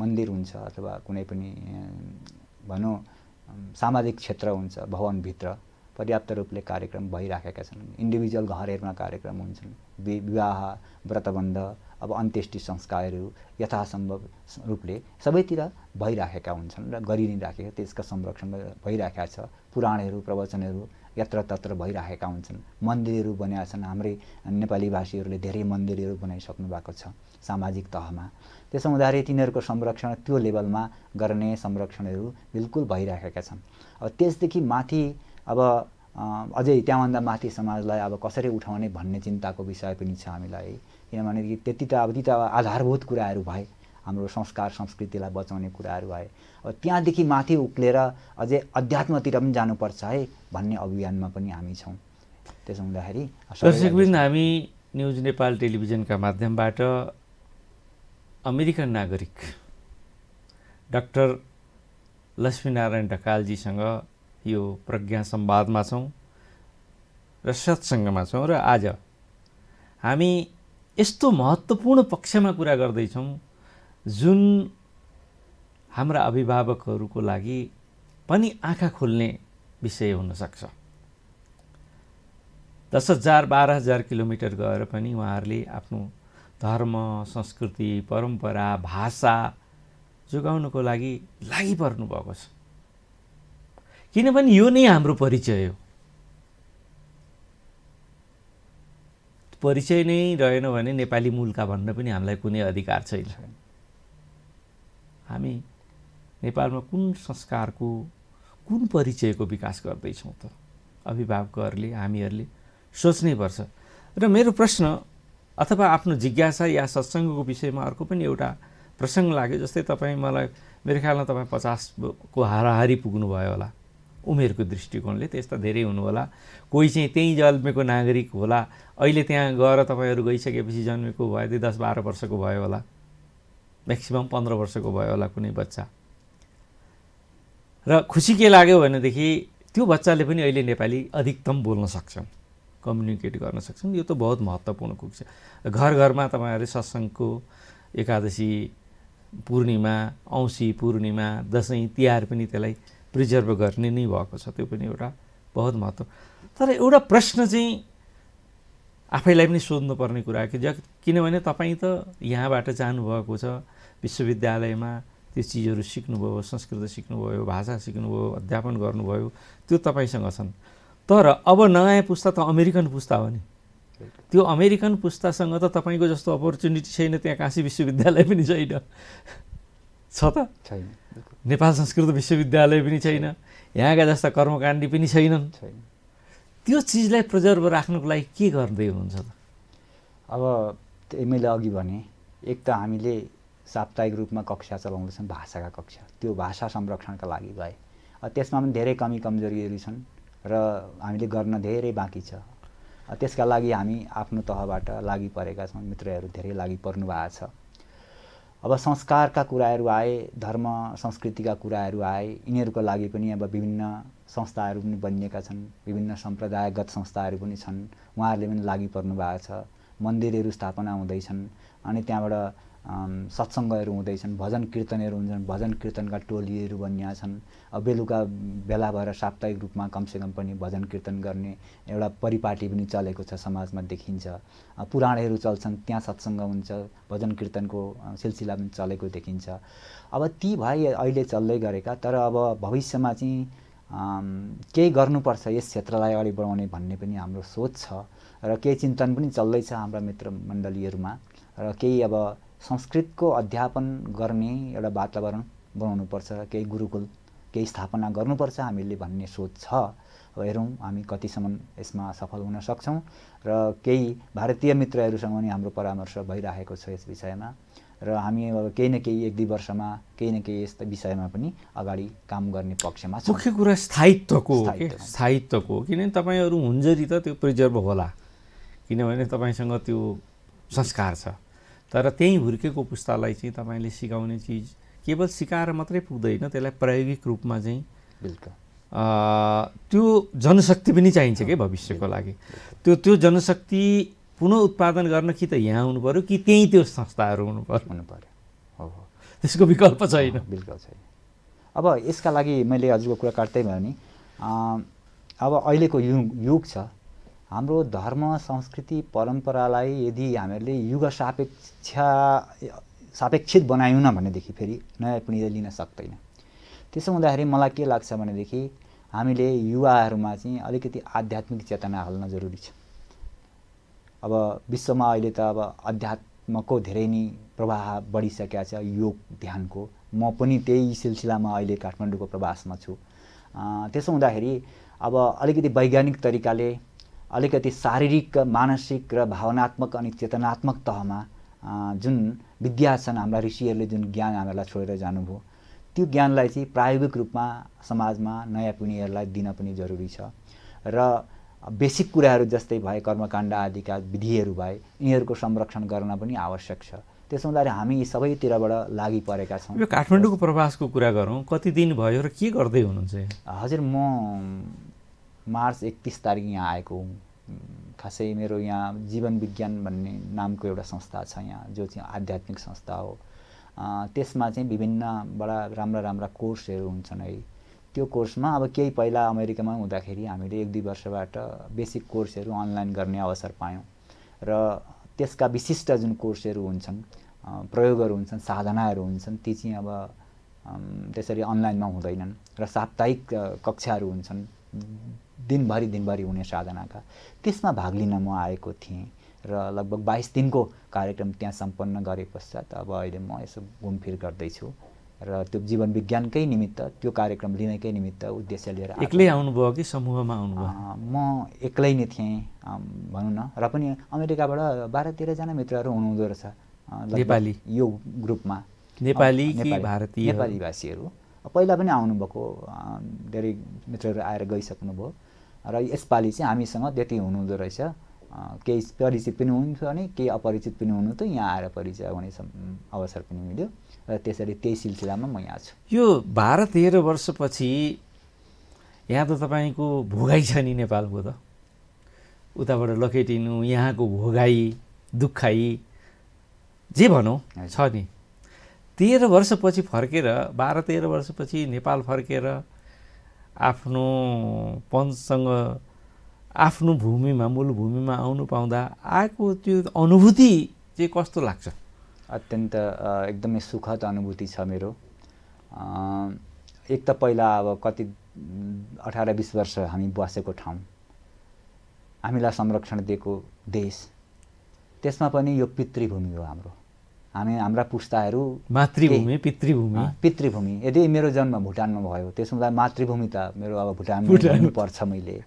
मन्दिर हुन्छ अथवा कुनै पनि भनौँ सामाजिक क्षेत्र हुन्छ भवनभित्र पर्याप्त रूपले कार्यक्रम भइराखेका छन् इन्डिभिजुअल घरहरूमा कार्यक्रम हुन्छन् विवाह व्रतबन्ध अब अन्त्येष्टि संस्कारहरू यथासम्भव रूपले सबैतिर भइराखेका हुन्छन् र गरि नै राखेका त्यसका संरक्षण भइराखेका छ पुराणहरू प्रवचनहरू यत्र तत्र भइराखेका हुन्छन् मन्दिरहरू बनाएका छन् हाम्रै नेपाली भाषीहरूले धेरै मन्दिरहरू बनाइसक्नु भएको छ सामाजिक तहमा त्यसो हुँदाखेरि तिनीहरूको संरक्षण त्यो लेभलमा गर्ने संरक्षणहरू बिल्कुल भइराखेका छन् अब त्यसदेखि माथि अब अझै त्यहाँभन्दा माथि समाजलाई अब कसरी उठाउने भन्ने चिन्ताको विषय पनि छ हामीलाई किनभनेदेखि त्यति त अब ती त आधारभूत कुराहरू भए हाम्रो संस्कार संस्कृतिलाई बचाउने कुराहरू भए अब त्यहाँदेखि माथि उक्लेर अझै अध्यात्मतिर पनि जानुपर्छ है भन्ने अभियानमा पनि हामी छौँ त्यसो हुँदाखेरि हामी न्युज नेपाल टेलिभिजनका माध्यमबाट अमेरिकन नागरिक डाक्टर लक्ष्मीनारायण ढकालजीसँग यो प्रज्ञा सम्वादमा छौँ र सत्सङ्गमा छौँ र आज हामी यस्तो महत्त्वपूर्ण पक्षमा कुरा गर्दैछौँ जुन हाम्रा अभिभावकहरूको लागि पनि आँखा खोल्ने विषय हुनसक्छ दस हजार बाह्र हजार किलोमिटर गएर पनि उहाँहरूले आफ्नो धर्म संस्कृति परम्परा भाषा जोगाउनको लागि लागि भएको छ किनभने यो नै हाम्रो परिचय हो परिचय नै रहेन भने नेपाली मूलका भन्न पनि हामीलाई कुनै अधिकार छैन हामी नेपालमा कुन संस्कारको कुन परिचयको विकास गर्दैछौँ त अभिभावकहरूले हामीहरूले सोच्नै पर्छ र मेरो प्रश्न अथवा आफ्नो जिज्ञासा या सत्सङ्गको विषयमा अर्को पनि एउटा प्रसङ्ग लाग्यो जस्तै तपाईँ मलाई मेरो ख्यालमा तपाईँ पचासको हाराहारी पुग्नुभयो होला उमेरको दृष्टिकोणले त्यस्ता धेरै हुनुहोला कोही चाहिँ त्यहीँ जन्मेको नागरिक होला अहिले त्यहाँ गएर तपाईँहरू गइसकेपछि जन्मेको भयो त्यही दस बाह्र वर्षको भयो होला म्याक्सिमम् पन्ध्र वर्षको भयो होला कुनै बच्चा र खुसी के लाग्यो भनेदेखि त्यो बच्चाले पनि अहिले नेपाली अधिकतम बोल्न सक्छन् कम्युनिकेट गर्न सक्छन् यो त बहुत महत्त्वपूर्ण कुक छ घर घरमा तपाईँहरूले सत्सङ्गको एकादशी पूर्णिमा औँसी पूर्णिमा दसैँ तिहार पनि त्यसलाई प्रिजर्भ गर्ने नै भएको छ त्यो पनि एउटा बहुत महत्त्व तर एउटा प्रश्न चाहिँ आफैलाई पनि सोध्नुपर्ने कुरा कि किनभने तपाईँ त यहाँबाट जानुभएको छ विश्वविद्यालयमा त्यो चिजहरू सिक्नुभयो संस्कृत सिक्नुभयो भाषा सिक्नुभयो अध्यापन गर्नुभयो त्यो तपाईँसँग छन् तर अब नयाँ पुस्ता त अमेरिकन पुस्ता हो नि त्यो अमेरिकन पुस्तासँग त तपाईँको जस्तो अपर्च्युनिटी छैन त्यहाँ काशी विश्वविद्यालय पनि छैन छ त छैन नेपाल संस्कृत विश्वविद्यालय पनि छैन यहाँका जस्ता कर्मकाण्डी पनि छैनन् त्यो चिजलाई प्रिजर्भ राख्नुको लागि के गर्दै हुनुहुन्छ त अब मैले अघि भने एक त हामीले साप्ताहिक रूपमा कक्षा चलाउँदैछौँ भाषाका कक्षा त्यो भाषा संरक्षणका लागि गए त्यसमा पनि धेरै कमी कमजोरीहरू छन् र हामीले गर्न धेरै बाँकी छ त्यसका लागि हामी आफ्नो तहबाट लागि परेका छौँ मित्रहरू धेरै लागि पर्नु भएको छ अब संस्कारका कुराहरू आए धर्म संस्कृतिका कुराहरू आए यिनीहरूको लागि पनि अब विभिन्न संस्थाहरू पनि बनिएका छन् विभिन्न सम्प्रदायगत संस्थाहरू पनि छन् उहाँहरूले पनि लागि पर्नु भएको छ मन्दिरहरू स्थापना हुँदैछन् अनि त्यहाँबाट सत्सङ्गहरू हुँदैछन् भजन कीर्तनहरू हुन्छन् भजन कीर्तनका टोलीहरू बनिया छन् अब बेलुका बेला भएर साप्ताहिक रूपमा कमसेकम पनि भजन कीर्तन गर्ने एउटा परिपाटी पनि चलेको छ समाजमा देखिन्छ पुराणहरू चल्छन् त्यहाँ सत्सङ्ग हुन्छ भजन कीर्तनको सिलसिला पनि चलेको देखिन्छ अब ती भए अहिले चल्दै गरेका तर अब भविष्यमा चाहिँ केही गर्नुपर्छ यस क्षेत्रलाई अगाडि बढाउने भन्ने पनि हाम्रो सोच छ र केही चिन्तन पनि चल्दैछ हाम्रा मित्र मण्डलीहरूमा र केही अब संस्कृतको अध्यापन गर्ने एउटा वातावरण बनाउनुपर्छ केही गुरुकुल केही स्थापना गर्नुपर्छ हामीले भन्ने सोच छ अब हेरौँ हामी कतिसम्म यसमा सफल हुन सक्छौँ र केही भारतीय मित्रहरूसँग पनि हाम्रो परामर्श भइरहेको छ यस विषयमा र हामी अब केही न केही एक दुई वर्षमा केही न केही यस्ता विषयमा पनि अगाडि काम गर्ने पक्षमा मुख्य कुरा स्थायित्वको स्थायित्वको किनभने तपाईँहरू हुन्जरी त त्यो प्रिजर्भ होला किनभने तपाईँसँग त्यो संस्कार छ तर त्यही हुर्केको पुस्तालाई चाहिँ तपाईँले सिकाउने चिज केवल सिकाएर मात्रै पुग्दैन त्यसलाई प्रायोगिक रूपमा चाहिँ बिल्कुल त्यो जनशक्ति पनि चाहिन्छ क्या भविष्यको लागि त्यो त्यो जनशक्ति पुनः उत्पादन गर्न कि त यहाँ हुनु पऱ्यो कि त्यहीँ त्यो संस्थाहरू हुनु पऱ्यो हुनु पऱ्यो हो हो त्यसको विकल्प छैन बिल्कुल छैन अब यसका लागि मैले हजुरको कुरा काट्दै भयो भने अब अहिलेको युग युग छ हाम्रो धर्म संस्कृति परम्परालाई यदि हामीहरूले युग सापेक्ष सापेक्षित बनायौँ भनेदेखि फेरि नयाँ पिँढीले लिन सक्दैन त्यसो हुँदाखेरि मलाई के लाग्छ भनेदेखि हामीले युवाहरूमा चाहिँ अलिकति आध्यात्मिक चेतना हाल्न जरुरी छ अब विश्वमा अहिले त अब अध्यात्मको धेरै नै प्रवाह बढिसकेका छ योग ध्यानको म पनि त्यही सिलसिलामा अहिले काठमाडौँको प्रवासमा छु त्यसो हुँदाखेरि अब अलिकति वैज्ञानिक तरिकाले अलिकति शारीरिक मानसिक र भावनात्मक अनि चेतनात्मक तहमा जुन विद्या छन् हाम्रा ऋषिहरूले जुन ज्ञान हामीहरूलाई छोडेर जानुभयो त्यो ज्ञानलाई चाहिँ प्रायोगिक रूपमा समाजमा नयाँ पिँढीहरूलाई दिन पनि जरुरी छ र बेसिक कुराहरू जस्तै भए कर्मकाण्ड आदिका विधिहरू भए यिनीहरूको संरक्षण गर्न पनि आवश्यक छ त्यसो हुँदाखेरि हामी सबैतिरबाट लागि परेका छौँ यो काठमाडौँको प्रवासको कुरा गरौँ कति दिन भयो र के गर्दै हुनुहुन्छ हजुर म मार्च एकतिस तारिक यहाँ आएको हुँ खासै मेरो यहाँ जीवन विज्ञान भन्ने नामको एउटा संस्था छ यहाँ जो चाहिँ आध्यात्मिक संस्था हो त्यसमा चाहिँ विभिन्न बडा राम्रा राम्रा कोर्सहरू हुन्छन् है त्यो कोर्समा अब केही पहिला अमेरिकामा हुँदाखेरि हामीले एक दुई वर्षबाट बेसिक कोर्सहरू अनलाइन गर्ने अवसर पायौँ र त्यसका विशिष्ट जुन कोर्सहरू हुन्छन् प्रयोगहरू हुन्छन् साधनाहरू हुन्छन् ती चाहिँ अब त्यसरी अनलाइनमा हुँदैनन् र साप्ताहिक कक्षाहरू हुन्छन् दिनभरि दिनभरि हुने साधनाका त्यसमा भाग लिन म आएको थिएँ र लगभग बाइस दिनको कार्यक्रम त्यहाँ सम्पन्न गरे पश्चात अब अहिले म यसो घुमफिर गर्दैछु र त्यो जीवन विज्ञानकै निमित्त त्यो कार्यक्रम लिनकै निमित्त उद्देश्य लिएर एक्लै आउनुभयो कि समूहमा आउनुभयो म एक्लै नै थिएँ भनौँ न र पनि अमेरिकाबाट बाह्र तेह्रजना मित्रहरू हुनुहुँदो रहेछ नेपाली यो ग्रुपमा नेपाली नेपाली भारतीय नेपाली भाषीहरू पहिला पनि आउनुभएको धेरै मित्रहरू आएर गइसक्नुभयो र यसपालि चाहिँ हामीसँग त्यति हुनुहुँदो रहेछ केही परिचित पनि हुन्थ्यो भने केही अपरिचित पनि हुनु त यहाँ आएर परिचय हुने अवसर पनि मिल्यो र त्यसरी त्यही सिलसिलामा म यहाँ छु यो बाह्र तेह्र वर्षपछि यहाँ त तपाईँको भोगाइ छ नि नेपालको त उताबाट लखेटिनु यहाँको भोगाई दुखाइ जे भनौँ छ नि तेह्र वर्षपछि फर्केर बाह्र तेह्र वर्षपछि नेपाल फर्केर आफ्नो पञ्चसँग आफ्नो भूमिमा मूल भूमिमा आउनु पाउँदा आएको त्यो अनुभूति चाहिँ कस्तो लाग्छ अत्यन्त एकदमै सुखद अनुभूति छ मेरो एक त पहिला अब कति अठार बिस वर्ष हामी बसेको ठाउँ हामीलाई संरक्षण दिएको देश त्यसमा पनि यो पितृभूमि हो हाम्रो हामी हाम्रा पुस्ताहरू मातृभूमि पितृभूमि पितृभूमि यदि मेरो जन्म भुटानमा भयो त्यसो हुँदा मातृभूमि त मेरो अब भुटान पर्छ मैले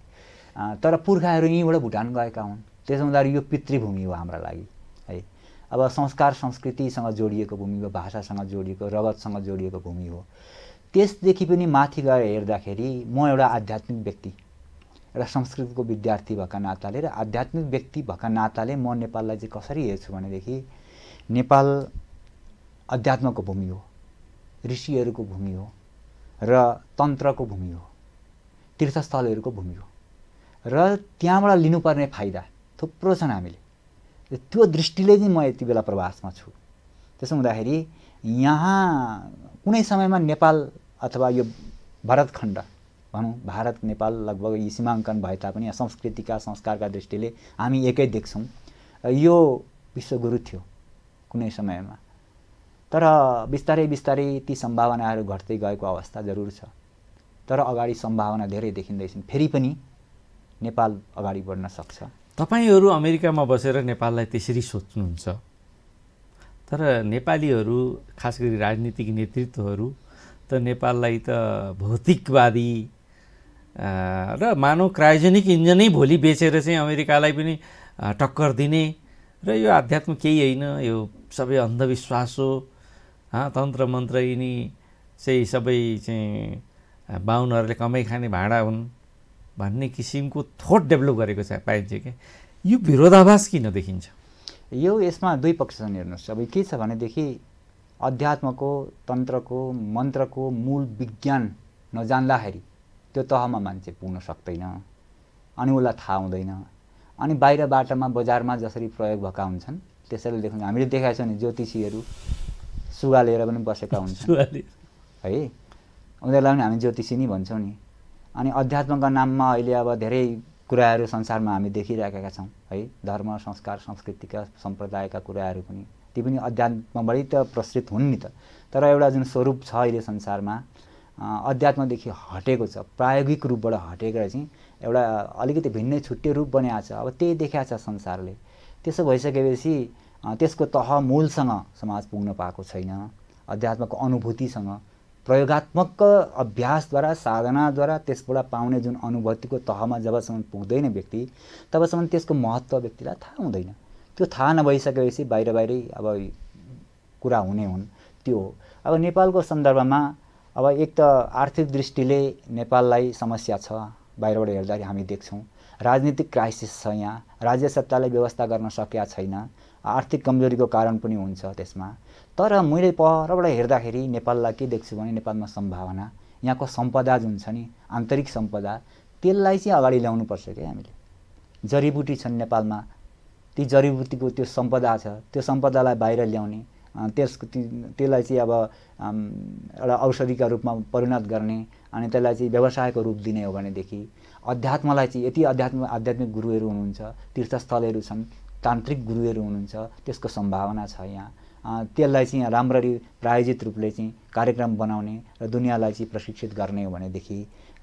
तर पुर्खाहरू यहीँबाट भुटान गएका हुन् त्यसो हुँदा यो पितृभूमि हो हाम्रा लागि है अब संस्कार संस्कृतिसँग जोडिएको भूमि हो भाषासँग जोडिएको रगतसँग जोडिएको भूमि हो त्यसदेखि पनि माथि गएर हेर्दाखेरि म एउटा आध्यात्मिक व्यक्ति एउटा संस्कृतको विद्यार्थी भएका नाताले र आध्यात्मिक व्यक्ति भएका नाताले म नेपाललाई चाहिँ कसरी हेर्छु भनेदेखि नेपाल अध्यात्मको भूमि हो ऋषिहरूको भूमि हो र तन्त्रको भूमि हो तीर्थस्थलहरूको भूमि हो र त्यहाँबाट लिनुपर्ने फाइदा थुप्रो छन् हामीले त्यो दृष्टिले नै म यति बेला प्रवासमा छु त्यसो हुँदाखेरि यहाँ कुनै समयमा नेपाल अथवा यो भारतखण्ड भनौँ भारत नेपाल लगभग यी सीमाङ्कन भए तापनि संस्कृतिका संस्कारका दृष्टिले हामी एकै देख्छौँ यो विश्वगुरु थियो कुनै समयमा तर बिस्तारै बिस्तारै ती सम्भावनाहरू घट्दै गएको अवस्था जरुर छ तर अगाडि सम्भावना धेरै देखिँदैछन् फेरि पनि नेपाल अगाडि बढ्न सक्छ तपाईँहरू अमेरिकामा बसेर नेपाललाई त्यसरी सोच्नुहुन्छ तर नेपालीहरू खास गरी राजनीतिक नेतृत्वहरू त नेपाललाई त भौतिकवादी र मानव क्रायोजेनिक इन्जनै भोलि बेचेर चाहिँ अमेरिकालाई पनि टक्कर दिने र यो आध्यात्म केही होइन यो सबै अन्धविश्वास हो तन्त्र मन्त्र यिनी चाहिँ सबै चाहिँ बाहुनहरूले कमाइ खाने भाँडा हुन् भन्ने किसिमको थोट डेभलप गरेको छ पाइन्छ क्या यो विरोधाभास किन देखिन्छ यो यसमा दुई पक्ष छन् हेर्नुहोस् अब के छ भनेदेखि अध्यात्मको तन्त्रको मन्त्रको मूल विज्ञान नजान्दाखेरि त्यो तहमा मान्छे पुग्न सक्दैन अनि उसलाई थाहा हुँदैन अनि बाहिर बाटोमा बजारमा जसरी प्रयोग भएका हुन्छन् त्यसैले देखाउँछ हामीले देखाएको छौँ नि ज्योतिषीहरू सुगा लिएर पनि बसेका हुन्छन् है उनीहरूलाई पनि हामी ज्योतिषी नै भन्छौँ नि अनि अध्यात्मको नाममा अहिले अब धेरै कुराहरू संसारमा हामी देखिराखेका छौँ है धर्म संस्कार संस्कृतिका सम्प्रदायका कुराहरू पनि ती पनि अध्यात्मबाटै त प्रसृत हुन् नि त तर एउटा जुन स्वरूप छ अहिले संसारमा अध्यात्मदेखि हटेको छ प्रायोगिक रूपबाट हटेको चाहिँ एउटा अलिकति भिन्नै छुट्टै रूप बनाएको छ अब त्यही देखाएको छ संसारले त्यसो भइसकेपछि त्यसको तह मूलसँग समाज पुग्न पाएको छैन अध्यात्मको अनुभूतिसँग प्रयोगात्मक अभ्यासद्वारा साधनाद्वारा त्यसबाट पाउने जुन अनुभूतिको तहमा जबसम्म पुग्दैन व्यक्ति तबसम्म त्यसको महत्त्व व्यक्तिलाई थाहा हुँदैन त्यो थाहा नभइसकेपछि बाहिर बाहिरै अब कुरा हुने हुन् त्यो अब नेपालको सन्दर्भमा अब एक त आर्थिक दृष्टिले नेपाललाई समस्या छ बाहिरबाट हेर्दाखेरि हामी देख्छौँ राजनीतिक क्राइसिस छ यहाँ राज्य सत्ताले व्यवस्था गर्न सकेका छैन आर्थिक कमजोरीको कारण पनि हुन्छ त्यसमा तर मैले परबाट हेर्दाखेरि नेपाललाई के देख्छु भने नेपालमा सम्भावना यहाँको सम्पदा जुन छ नि आन्तरिक सम्पदा त्यसलाई चाहिँ अगाडि ल्याउनु पर्छ क्या हामीले जडीबुटी छन् नेपालमा ती जडीबुटीको त्यो सम्पदा छ त्यो सम्पदालाई बाहिर ल्याउने त्यस त्यसलाई चाहिँ अब एउटा औषधिका रूपमा परिणत गर्ने अनि त्यसलाई चाहिँ व्यवसायको रूप दिने हो भनेदेखि अध्यात्मलाई चाहिँ यति अध्यात्म आध्यात्मिक गुरुहरू हुनुहुन्छ तीर्थस्थलहरू छन् तान्त्रिक गुरुहरू हुनुहुन्छ त्यसको सम्भावना छ यहाँ त्यसलाई चाहिँ राम्ररी प्रायोजित रूपले चाहिँ कार्यक्रम बनाउने र दुनियाँलाई चाहिँ प्रशिक्षित गर्ने हो भनेदेखि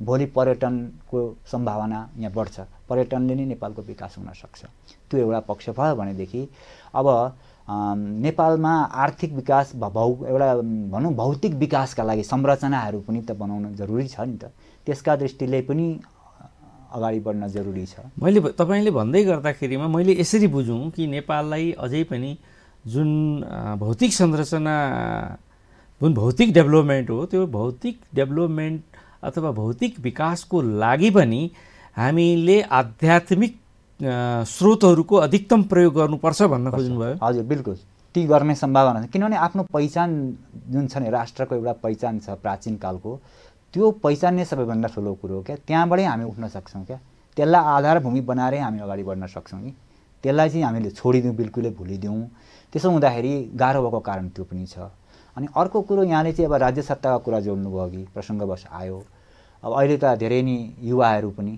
भोलि पर्यटनको सम्भावना यहाँ बढ्छ पर्यटनले नै नेपालको विकास हुनसक्छ त्यो एउटा पक्ष भयो भनेदेखि अब नेपालमा आर्थिक विकास भौ एउटा भनौँ भौतिक विकासका लागि संरचनाहरू पनि त बनाउनु जरुरी छ नि त त्यसका दृष्टिले पनि अगाडि बढ्न जरुरी छ मैले तपाईँले भन्दै गर्दाखेरिमा मैले यसरी बुझौँ कि नेपाललाई अझै पनि जुन भौतिक संरचना जुन भौतिक डेभलपमेन्ट हो त्यो भौतिक डेभलपमेन्ट अथवा भौतिक विकासको लागि पनि हामीले आध्यात्मिक स्रोतहरूको अधिकतम प्रयोग गर्नुपर्छ भन्न खोज्नुभयो हजुर बिल्कुल ती गर्ने सम्भावना छ किनभने आफ्नो पहिचान जुन छ नि राष्ट्रको एउटा पहिचान छ प्राचीन कालको त्यो पहिचान नै सबैभन्दा ठुलो कुरो हो क्या त्यहाँबाटै हामी उठ्न सक्छौँ क्या त्यसलाई आधारभूमि बनाएरै हामी अगाडि बढ्न सक्छौँ कि त्यसलाई चाहिँ हामीले छोडिदिउँ बिल्कुलै भुलिदिउँ त्यसो हुँदाखेरि गाह्रो भएको कारण त्यो पनि छ अनि अर्को कुरो यहाँले चाहिँ अब राज्य सत्ताको कुरा जोड्नुभयो कि प्रसङ्गवश आयो अब अहिले त धेरै नै युवाहरू पनि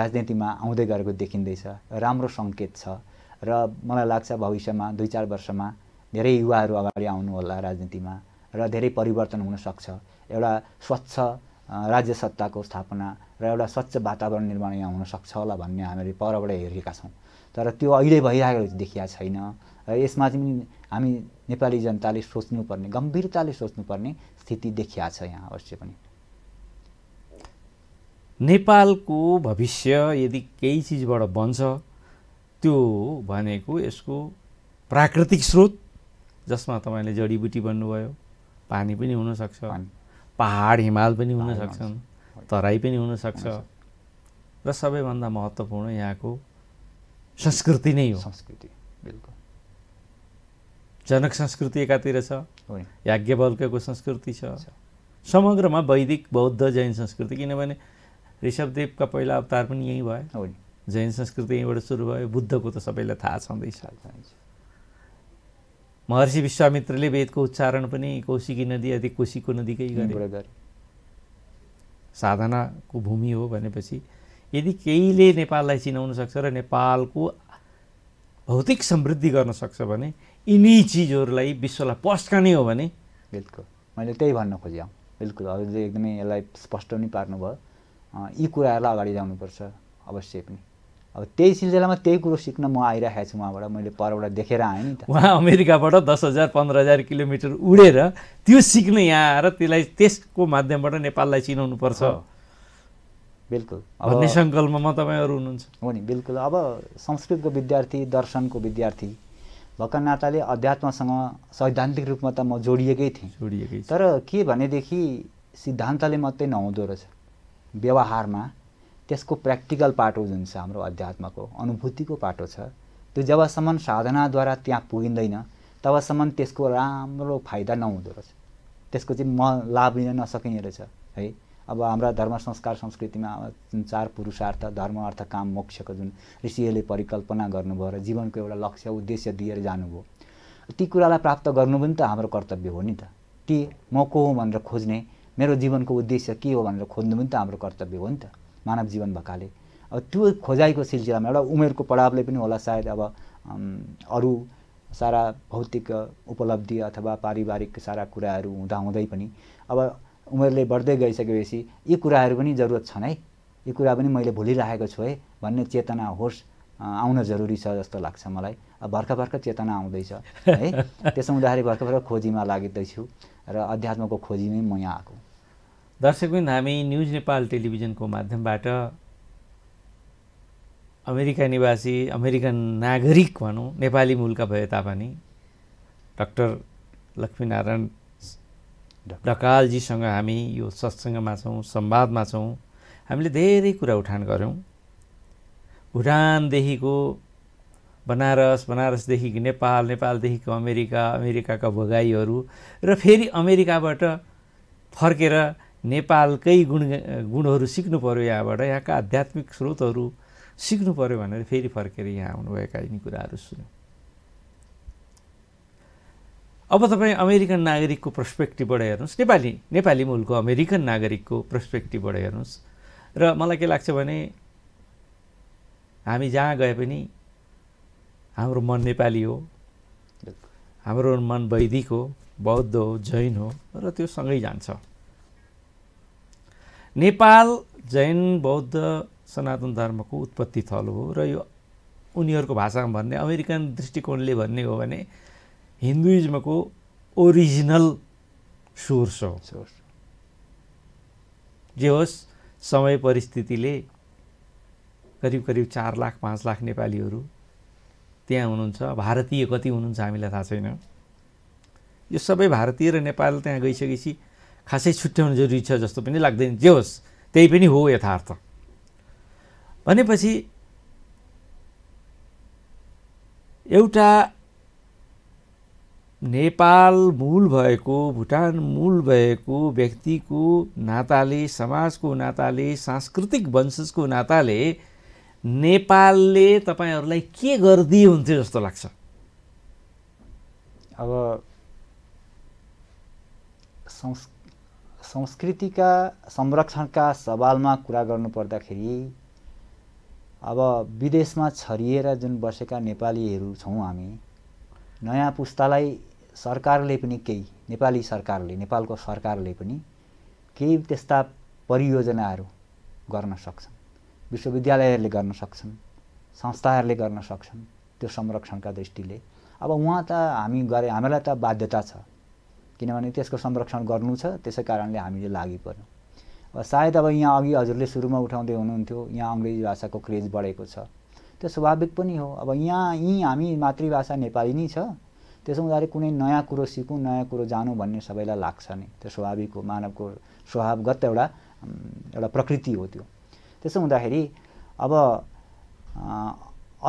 राजनीतिमा आउँदै गरेको देखिँदैछ राम्रो सङ्केत छ र मलाई लाग्छ भविष्यमा दुई चार वर्षमा धेरै युवाहरू अगाडि आउनु होला राजनीतिमा र धेरै परिवर्तन हुनसक्छ एउटा स्वच्छ राज्य सत्ताको स्थापना र एउटा स्वच्छ वातावरण निर्माण यहाँ हुनसक्छ होला भन्ने हामीले परबाट हेरेका छौँ तर त्यो अहिले भइरहेको देखिया छैन र यसमा चाहिँ हामी नेपाली जनताले सोच्नुपर्ने गम्भीरताले सोच्नुपर्ने स्थिति देखिया छ यहाँ अवश्य पनि नेपालको भविष्य यदि केही चिजबाट बन्छ त्यो भनेको यसको प्राकृतिक स्रोत जसमा तपाईँले जडीबुटी भन्नुभयो पानी पनि हुनसक्छ पहाड हिमाल पनि हुनसक्छन् तराई पनि हुनसक्छ र सबैभन्दा महत्त्वपूर्ण यहाँको संस्कृति नै हो संस्कृति बिल्कुल जनक संस्कृति एकातिर छ याज्ञवल्क्यको संस्कृति छ समग्रमा वैदिक बौद्ध जैन संस्कृति किनभने ऋषभदेवका पहिला अवतार पनि यहीँ भयो जैन संस्कृति यहीँबाट सुरु भयो बुद्धको त सबैलाई थाहा छँदैछ महर्षि विश्वामित्रले वेदको उच्चारण पनि कौशिकी नदी अति कोशीको नदीकै गरे साधनाको भूमि हो भनेपछि यदि केहीले नेपाललाई चिनाउन सक्छ र नेपालको भौतिक समृद्धि गर्न सक्छ भने यिनी चिजहरूलाई विश्वलाई पस्कने हो भने बिल्कुल मैले त्यही भन्न खोजेँ बिल्कुल हजुरले एकदमै यसलाई स्पष्ट पनि पार्नुभयो यी कुराहरूलाई अगाडि ल्याउनुपर्छ अवश्य पनि अब त्यही सिलसिलामा त्यही कुरो सिक्न म आइरहेको छु उहाँबाट मैले परबाट देखेर आएँ नि त उहाँ अमेरिकाबाट दस हजार पन्ध्र हजार किलोमिटर उडेर त्यो सिक्न यहाँ आएर त्यसलाई त्यसको माध्यमबाट नेपाललाई पर्छ बिल्कुल भन्ने सङ्कल्पमा तपाईँहरू हुनुहुन्छ हो नि बिल्कुल अब संस्कृतको विद्यार्थी दर्शनको विद्यार्थी भएको नाताले अध्यात्मसँग सैद्धान्तिक रूपमा त म जोडिएकै थिएँ जोडिएकै तर के भनेदेखि सिद्धान्तले मात्रै नहुँदो रहेछ व्यवहारमा त्यसको प्र्याक्टिकल पाटो जुन छ हाम्रो अध्यात्मको अनुभूतिको पाटो छ त्यो जबसम्म साधनाद्वारा त्यहाँ पुगिँदैन तबसम्म त्यसको राम्रो फाइदा नहुँदो रहेछ त्यसको चाहिँ म लाभ लिन नसकिने रहेछ है अब हाम्रा धर्म संस्कार संस्कृतिमा जुन चार पुरुषार्थ धर्म अर्थ काम मोक्षको जुन ऋषिहरूले परिकल्पना गर्नुभयो र जीवनको एउटा लक्ष्य उद्देश्य दिएर जानुभयो ती कुरालाई प्राप्त गर्नु पनि त हाम्रो कर्तव्य हो नि त ती म को हो भनेर खोज्ने मेरो जीवनको उद्देश्य के हो भनेर खोज्नु पनि त हाम्रो कर्तव्य हो नि त मानव जीवन भएकाले अब त्यो खोजाइको सिलसिलामा एउटा उमेरको पढावले पनि होला सायद अब अरू सारा भौतिक उपलब्धि अथवा पारिवारिक सारा कुराहरू हुँदाहुँदै पनि अब उमेरले बढ्दै गइसकेपछि यी कुराहरू पनि जरुरत छन् है यी कुरा पनि मैले भुलिरहेको छु है भन्ने चेतना होस् आउन जरुरी छ जस्तो लाग्छ मलाई अब भर्खर भर्खर चेतना आउँदैछ है [laughs] त्यसो हुँदाखेरि भर्खर भर्खर खोजीमा लागिँदैछु र अध्यात्मको खोजीमै म यहाँ आएको दर्शकबिन हामी न्युज नेपाल टेलिभिजनको माध्यमबाट अमेरिका निवासी अमेरिकन नागरिक भनौँ नेपाली मूलका भए तापनि डक्टर लक्ष्मीनारायण ढकालजीसँग हामी यो सत्सङ्गमा छौँ संवादमा छौँ हामीले धेरै कुरा उठान गऱ्यौँ भुटानदेखिको बनारस बनारसदेखि नेपाल नेपालदेखिको अमेरिका अमेरिकाका भोगाईहरू र फेरि अमेरिकाबाट फर्केर नेपालकै गुण गुणहरू सिक्नु पऱ्यो यहाँबाट यहाँका आध्यात्मिक स्रोतहरू सिक्नु पऱ्यो भनेर फेरि फर्केर यहाँ आउनुभएका यिनी कुराहरू सुन्यो अब तपाईँ अमेरिकन नागरिकको पर्सपेक्टिभबाट हेर्नुहोस् नेपाली नेपाली मूलको अमेरिकन नागरिकको पर्सपेक्टिभबाट हेर्नुहोस् र मलाई के लाग्छ भने हामी जहाँ गए पनि हाम्रो मन नेपाली हो हाम्रो मन वैदिक हो बौद्ध हो जैन हो र त्यो सँगै जान्छ नेपाल जैन बौद्ध सनातन धर्मको उत्पत्ति थलो हो र यो उनीहरूको भाषामा भन्ने अमेरिकन दृष्टिकोणले भन्ने हो भने हिन्दुइज्मको ओरिजिनल सोर्स हो सोर्स जे होस् समय परिस्थितिले करिब करिब चार लाख पाँच लाख नेपालीहरू त्यहाँ हुनुहुन्छ भारतीय कति हुनुहुन्छ हामीलाई थाहा छैन यो सबै भारतीय र नेपाल त्यहाँ गइसकेपछि खासै छुट्याउनु जरुरी छ जस्तो पनि लाग्दैन जे होस् त्यही पनि हो यथार्थ भनेपछि एउटा नेपाल मूल भएको भुटान मूल भएको व्यक्तिको नाताले समाजको नाताले सांस्कृतिक वंशजको नाताले नेपालले तपाईँहरूलाई के गरिदिए हुन्थ्यो जस्तो लाग्छ अब संस् संस्कृतिका संरक्षणका सवालमा कुरा गर्नुपर्दाखेरि अब विदेशमा छरिएर जुन बसेका नेपालीहरू छौँ हामी नयाँ पुस्तालाई सरकारले पनि केही नेपाली सरकारले नेपालको सरकारले पनि केही त्यस्ता परियोजनाहरू गर्न सक्छन् विश्वविद्यालयहरूले गर्न सक्छन् संस्थाहरूले गर्न सक्छन् त्यो संरक्षणका दृष्टिले अब उहाँ त हामी गरे हामीलाई त बाध्यता छ किनभने त्यसको संरक्षण गर्नु छ त्यसै कारणले हामीले लागि पऱ्यौँ अब सायद अब यहाँ अघि हजुरले सुरुमा उठाउँदै हुनुहुन्थ्यो यहाँ अङ्ग्रेजी भाषाको क्रेज बढेको छ त्यो स्वाभाविक पनि हो अब यहाँ यहीँ हामी मातृभाषा नेपाली नै छ त्यसो हुँदाखेरि कुनै नयाँ कुरो सिकौँ नयाँ कुरो जानु भन्ने सबैलाई लाग्छ नि त्यो स्वाभाविक हो मानवको स्वभावगत एउटा एउटा प्रकृति हो त्यो त्यसो हुँदाखेरि अब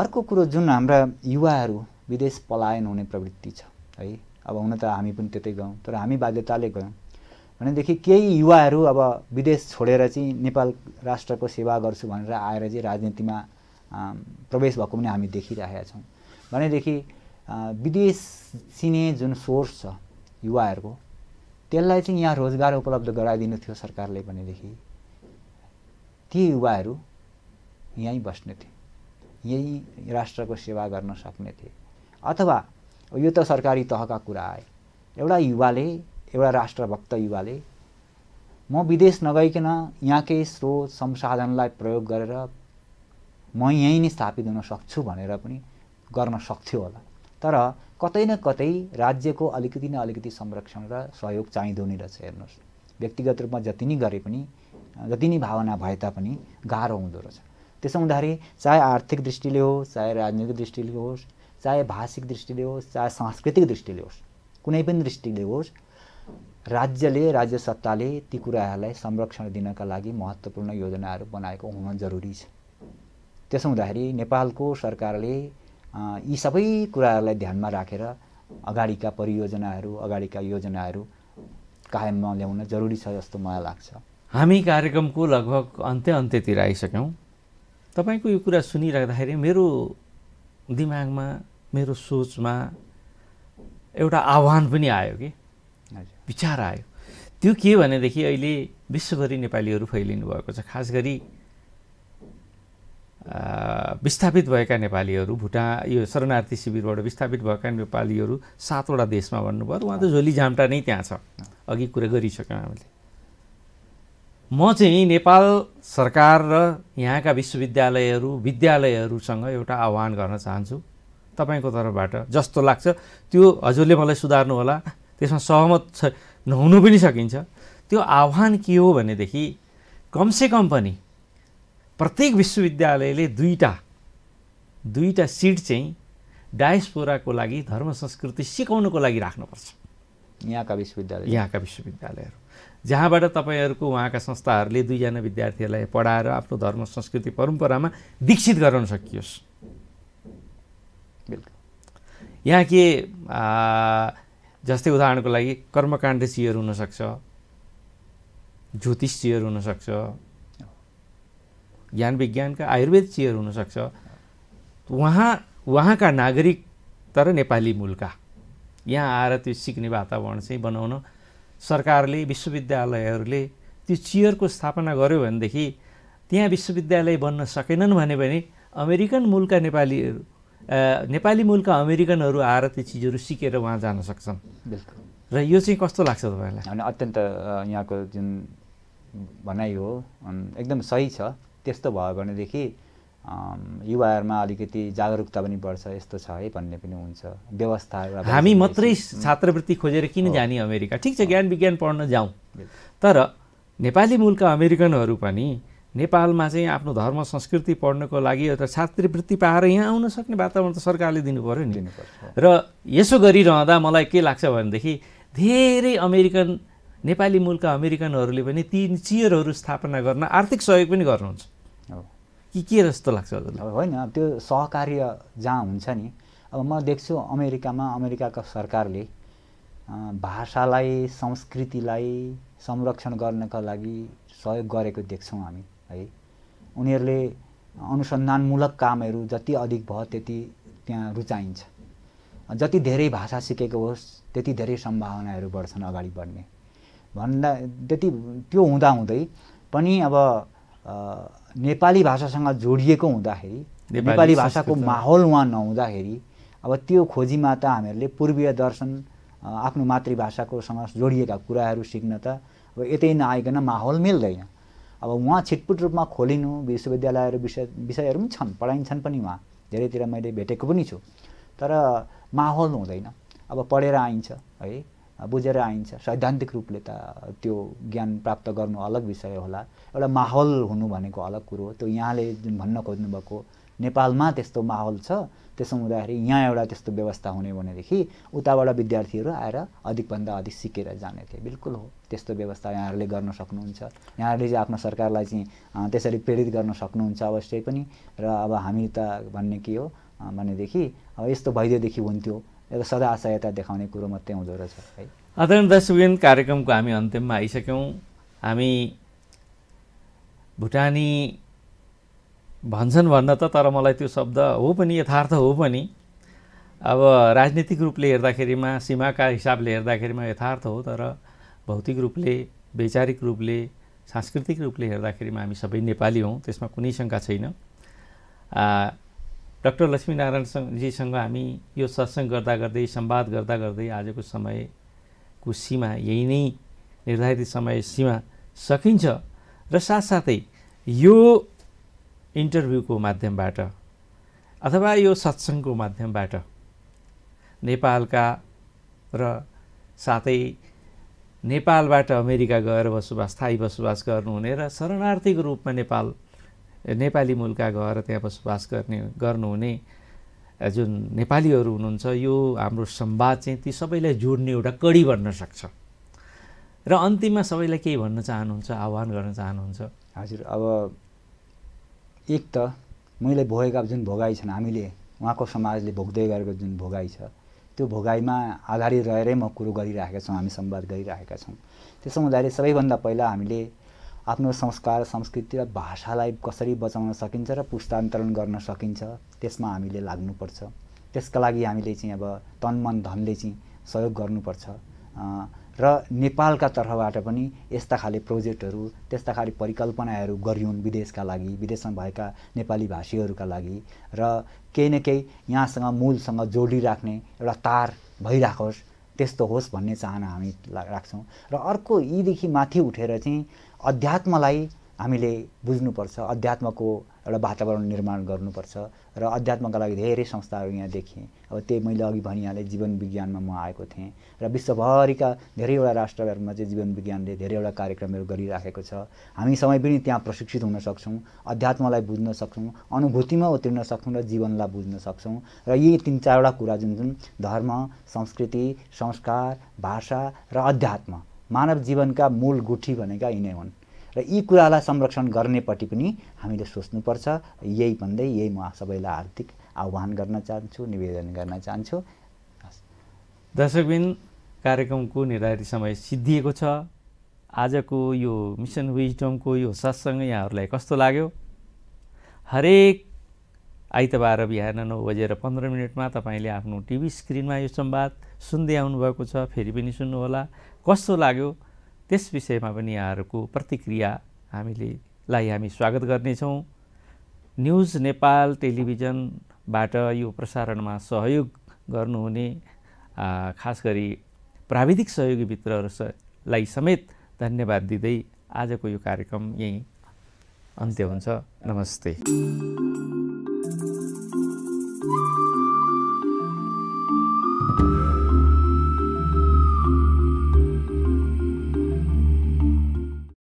अर्को कुरो जुन हाम्रा युवाहरू विदेश पलायन हुने प्रवृत्ति छ है अब हुन त हामी पनि त्यतै गयौँ तर हामी बाध्यताले गयौँ भनेदेखि केही युवाहरू अब विदेश छोडेर चाहिँ नेपाल राष्ट्रको सेवा गर्छु भनेर आएर चाहिँ राजनीतिमा प्रवेश भएको पनि हामी देखिरहेका छौँ भनेदेखि विदेश चिने जुन सोर्स छ युवाहरूको त्यसलाई चाहिँ यहाँ रोजगार उपलब्ध गराइदिनु थियो सरकारले भनेदेखि ती युवाहरू यहीँ बस्ने थिए यहीँ राष्ट्रको सेवा गर्न सक्ने थिए अथवा यो त सरकारी तहका कुरा आए एउटा युवाले एउटा राष्ट्रभक्त युवाले म विदेश नगइकन यहाँकै स्रोत संसाधनलाई प्रयोग गरेर म यहीँ नै स्थापित हुन सक्छु भनेर पनि गर्न सक्थ्यो होला तर कतै न कतै राज्यको अलिकति न अलिकति संरक्षण र सहयोग चाहिँदो नै रहेछ हेर्नुहोस् व्यक्तिगत रूपमा जति नै गरे पनि जति नै भावना भए तापनि गाह्रो हुँदो रहेछ त्यसो हुँदाखेरि चाहे आर्थिक दृष्टिले होस् चाहे राजनीतिक दृष्टिले होस् चाहे भाषिक दृष्टिले होस् चाहे सांस्कृतिक दृष्टिले होस् कुनै पनि दृष्टिले होस् राज्यले राज्य सत्ताले ती कुराहरूलाई संरक्षण दिनका लागि महत्त्वपूर्ण योजनाहरू बनाएको हुन जरुरी छ त्यसो हुँदाखेरि नेपालको सरकारले यी सबै कुराहरूलाई ध्यानमा राखेर अगाडिका परियोजनाहरू अगाडिका योजनाहरू कायममा ल्याउन जरुरी छ जस्तो मलाई लाग्छ हामी कार्यक्रमको लगभग अन्त्य अन्त्यतिर आइसक्यौँ तपाईँको यो कुरा सुनिराख्दाखेरि मेरो दिमागमा मेरो सोचमा एउटा आह्वान पनि आयो कि विचार आयो त्यो के भनेदेखि अहिले विश्वभरि नेपालीहरू फैलिनु भएको छ खास गरी विस्थापित भएका नेपालीहरू भुटान यो शरणार्थी शिविरबाट विस्थापित भएका नेपालीहरू सातवटा देशमा भन्नुभयो उहाँ त झोली झाम्टा नै त्यहाँ छ अघि कुरा गरिसक्यौँ हामीले म चाहिँ नेपाल सरकार र यहाँका विश्वविद्यालयहरू विद्यालयहरूसँग एउटा आह्वान गर्न चाहन्छु तपाईँको तर्फबाट जस्तो लाग्छ त्यो हजुरले मलाई सुधार्नु होला त्यसमा सहमत छ नहुनु पनि सकिन्छ त्यो आह्वान के हो भनेदेखि कमसेकम पनि प्रत्येक विश्वविद्यालयले दुईवटा दुईवटा सिट चाहिँ डायसपोराको लागि धर्म संस्कृति सिकाउनुको लागि राख्नुपर्छ यहाँका विश्वविद्यालय यहाँका विश्वविद्यालयहरू जहाँबाट तपाईँहरूको उहाँका संस्थाहरूले दुईजना विद्यार्थीहरूलाई पढाएर आफ्नो धर्म संस्कृति परम्परामा दीक्षित गराउन सकियोस् बिल्कुल यहाँ के जस्तै उदाहरणको लागि कर्मकाण्ड चियर हुनसक्छ ज्योतिष चियर हुनसक्छ ज्ञान विज्ञानका आयुर्वेद चियर हुनसक्छ उहाँ उहाँका नागरिक तर नेपाली मूलका यहाँ आएर त्यो सिक्ने वातावरण चाहिँ बनाउन सरकारले विश्वविद्यालयहरूले त्यो चियरको स्थापना गर्यो भनेदेखि त्यहाँ विश्वविद्यालय बन्न सकेनन् भने पनि अमेरिकन मूलका नेपालीहरू नेपाली मूलका अमेरिकनहरू आएर त्यो चिजहरू सिकेर उहाँ जान सक्छन् र यो चाहिँ कस्तो लाग्छ तपाईँलाई अनि अत्यन्त यहाँको जुन भनाइ हो एकदम सही छ त्यस्तो भयो भनेदेखि युवाहरूमा अलिकति जागरुकता पनि बढ्छ यस्तो छ है भन्ने पनि हुन्छ व्यवस्था हामी मात्रै छात्रवृत्ति खोजेर किन जाने अमेरिका ठिक छ ज्ञान विज्ञान पढ्न जाउँ तर नेपाली मूलका अमेरिकनहरू पनि नेपालमा चाहिँ आफ्नो धर्म संस्कृति पढ्नको लागि अथवा छात्रवृत्ति पाएर यहाँ आउन सक्ने वातावरण त सरकारले दिनु पऱ्यो नि र यसो गरिरहँदा मलाई के लाग्छ भनेदेखि धेरै अमेरिकन नेपाली मूलका अमेरिकनहरूले पनि ती चियरहरू स्थापना गर्न आर्थिक सहयोग पनि गर्नुहुन्छ कि के जस्तो लाग्छ होइन त्यो सहकार्य जहाँ हुन्छ नि अब म देख्छु अमेरिकामा अमेरिकाको सरकारले भाषालाई संस्कृतिलाई संरक्षण गर्नका लागि सहयोग गरेको देख्छौँ हामी है उनीहरूले अनुसन्धानमूलक कामहरू जति अधिक भयो त्यति त्यहाँ रुचाइन्छ जति धेरै भाषा सिकेको होस् त्यति धेरै सम्भावनाहरू बढ्छन् अगाडि बढ्ने भन्दा त्यति त्यो हुँदाहुँदै पनि अब नेपाली भाषासँग जोडिएको हुँदाखेरि नेपाली भाषाको माहौल उहाँ नहुँदाखेरि अब त्यो खोजीमा त हामीहरूले पूर्वीय दर्शन आफ्नो मातृभाषाकोसँग जोडिएका कुराहरू सिक्न त अब यतै नआइकन माहौल मिल्दैन अब उहाँ छिटपुट रूपमा खोलिनु विश्वविद्यालयहरू विषय विषयहरू पनि छन् पढाइन्छन् पनि उहाँ धेरैतिर मैले भेटेको पनि छु तर माहौल हुँदैन अब पढेर आइन्छ है बुझेर आइन्छ सैद्धान्तिक रूपले त त्यो ज्ञान प्राप्त गर्नु अलग विषय होला एउटा माहौल हुनु भनेको अलग कुरो त्यो यहाँले जुन भन्न खोज्नुभएको नेपालमा त्यस्तो माहौल छ त्यसो हुँदाखेरि यहाँ एउटा त्यस्तो व्यवस्था हुने भनेदेखि उताबाट विद्यार्थीहरू आएर अधिकभन्दा अधिक सिकेर जाने थिए बिल्कुल हो त्यस्तो व्यवस्था यहाँहरूले गर्न सक्नुहुन्छ यहाँहरूले चाहिँ आफ्नो सरकारलाई चाहिँ त्यसरी प्रेरित गर्न सक्नुहुन्छ अवश्य पनि र अब हामी त भन्ने के हो भनेदेखि अब यस्तो भइदिएदेखि हुन्थ्यो र सदा आशयता देखाउने कुरो मात्रै हुँदो रहेछ है आदरण दासुगेन कार्यक्रमको हामी अन्त्यमा आइसक्यौँ हामी भुटानी भन्छन् भन्न त तर मलाई त्यो शब्द हो पनि यथार्थ हो पनि अब राजनीतिक रूपले हेर्दाखेरिमा सीमाका हिसाबले हेर्दाखेरिमा यथार्थ हो तर भौतिक रूपले वैचारिक रूपले सांस्कृतिक रूपले हेर्दाखेरिमा हामी सबै नेपाली हौँ त्यसमा कुनै शङ्का छैन डाक्टर लक्ष्मीनारायणजीसँग हामी यो सत्सङ्ग गर्दा गर्दै सम्वाद गर्दा गर्दै आजको समयको सीमा यही नै निर्धारित समय सीमा सकिन्छ र साथसाथै यो इन्टरभ्यूको माध्यमबाट अथवा यो सत्सङ्गको माध्यमबाट नेपालका र साथै नेपालबाट अमेरिका गएर बसोबास स्थायी बसोबास गर्नुहुने र शरणार्थीको रूपमा नेपाल नेपाली मूलका गएर त्यहाँ बसोबास गर्ने गर्नुहुने जुन नेपालीहरू हुनुहुन्छ यो हाम्रो संवाद चाहिँ ती सबैलाई जोड्ने एउटा कडी बन्न सक्छ र अन्तिममा सबैलाई केही भन्न चाहनुहुन्छ आह्वान गर्न चाहनुहुन्छ हजुर अब एक त मैले भोगेका जुन भोगाई छन् हामीले उहाँको समाजले भोग्दै गरेको जुन भोगाई छ त्यो भोगाईमा आधारित रहेरै म कुरो गरिरहेका छौँ हामी संवाद गरिरहेका छौँ त्यसो हुँदाखेरि सबैभन्दा पहिला हामीले आफ्नो संस्कार संस्कृति र भाषालाई कसरी बचाउन सकिन्छ र पुस्तान्तरण गर्न सकिन्छ त्यसमा हामीले लाग्नुपर्छ त्यसका लागि हामीले चाहिँ अब तन मन धनले चाहिँ सहयोग गर्नुपर्छ र नेपालका तर्फबाट पनि यस्ता खाले प्रोजेक्टहरू त्यस्ता खाले परिकल्पनाहरू गरिउन् विदेशका लागि विदेशमा भएका नेपाली भाषीहरूका लागि र केही न केही यहाँसँग मूलसँग जोडिराख्ने एउटा तार भइराखोस् त्यस्तो होस् भन्ने चाहना हामी राख्छौँ र अर्को यीदेखि माथि उठेर चाहिँ अध्यात्मलाई हामीले बुझ्नुपर्छ अध्यात्मको एउटा वातावरण निर्माण गर्नुपर्छ र अध्यात्मका लागि धेरै संस्थाहरू यहाँ देखेँ अब त्यही मैले अघि भनिहालेँ जीवन विज्ञानमा म आएको थिएँ र विश्वभरिका धेरैवटा राष्ट्रहरूमा चाहिँ जीवन विज्ञानले धेरैवटा कार्यक्रमहरू गरिराखेको छ हामी सबै पनि त्यहाँ प्रशिक्षित हुन सक्छौँ अध्यात्मलाई बुझ्न सक्छौँ अनुभूतिमा उत्रिन सक्छौँ र जीवनलाई बुझ्न सक्छौँ र यी तिन चारवटा कुरा जुन जुन धर्म संस्कृति संस्कार भाषा र अध्यात्म मानव जीवनका मूल गुठी भनेका यिनै हुन् र यी कुरालाई संरक्षण गर्नेपट्टि पनि हामीले सोच्नुपर्छ यही भन्दै यही म सबैलाई हार्दिक आह्वान गर्न चाहन्छु निवेदन गर्न चाहन्छु दर्शकबिन कार्यक्रमको निर्धारित समय सिद्धिएको छ आजको यो मिसन विजडमको यो सत्सङ्ग यहाँहरूलाई कस्तो लाग्यो हरेक आइतबार बिहान नौ बजेर पन्ध्र मिनटमा तपाईँले आफ्नो टिभी स्क्रिनमा यो संवाद सुन्दै आउनुभएको छ फेरि पनि सुन्नुहोला कस्तो लाग्यो त्यस विषयमा पनि यहाँहरूको प्रतिक्रिया हामीले लाई हामी स्वागत गर्नेछौँ न्युज नेपाल टेलिभिजनबाट यो प्रसारणमा सहयोग गर्नुहुने खास गरी प्राविधिक मित्रहरूलाई समेत धन्यवाद दिँदै आजको यो कार्यक्रम यहीँ अन्त्य हुन्छ नमस्ते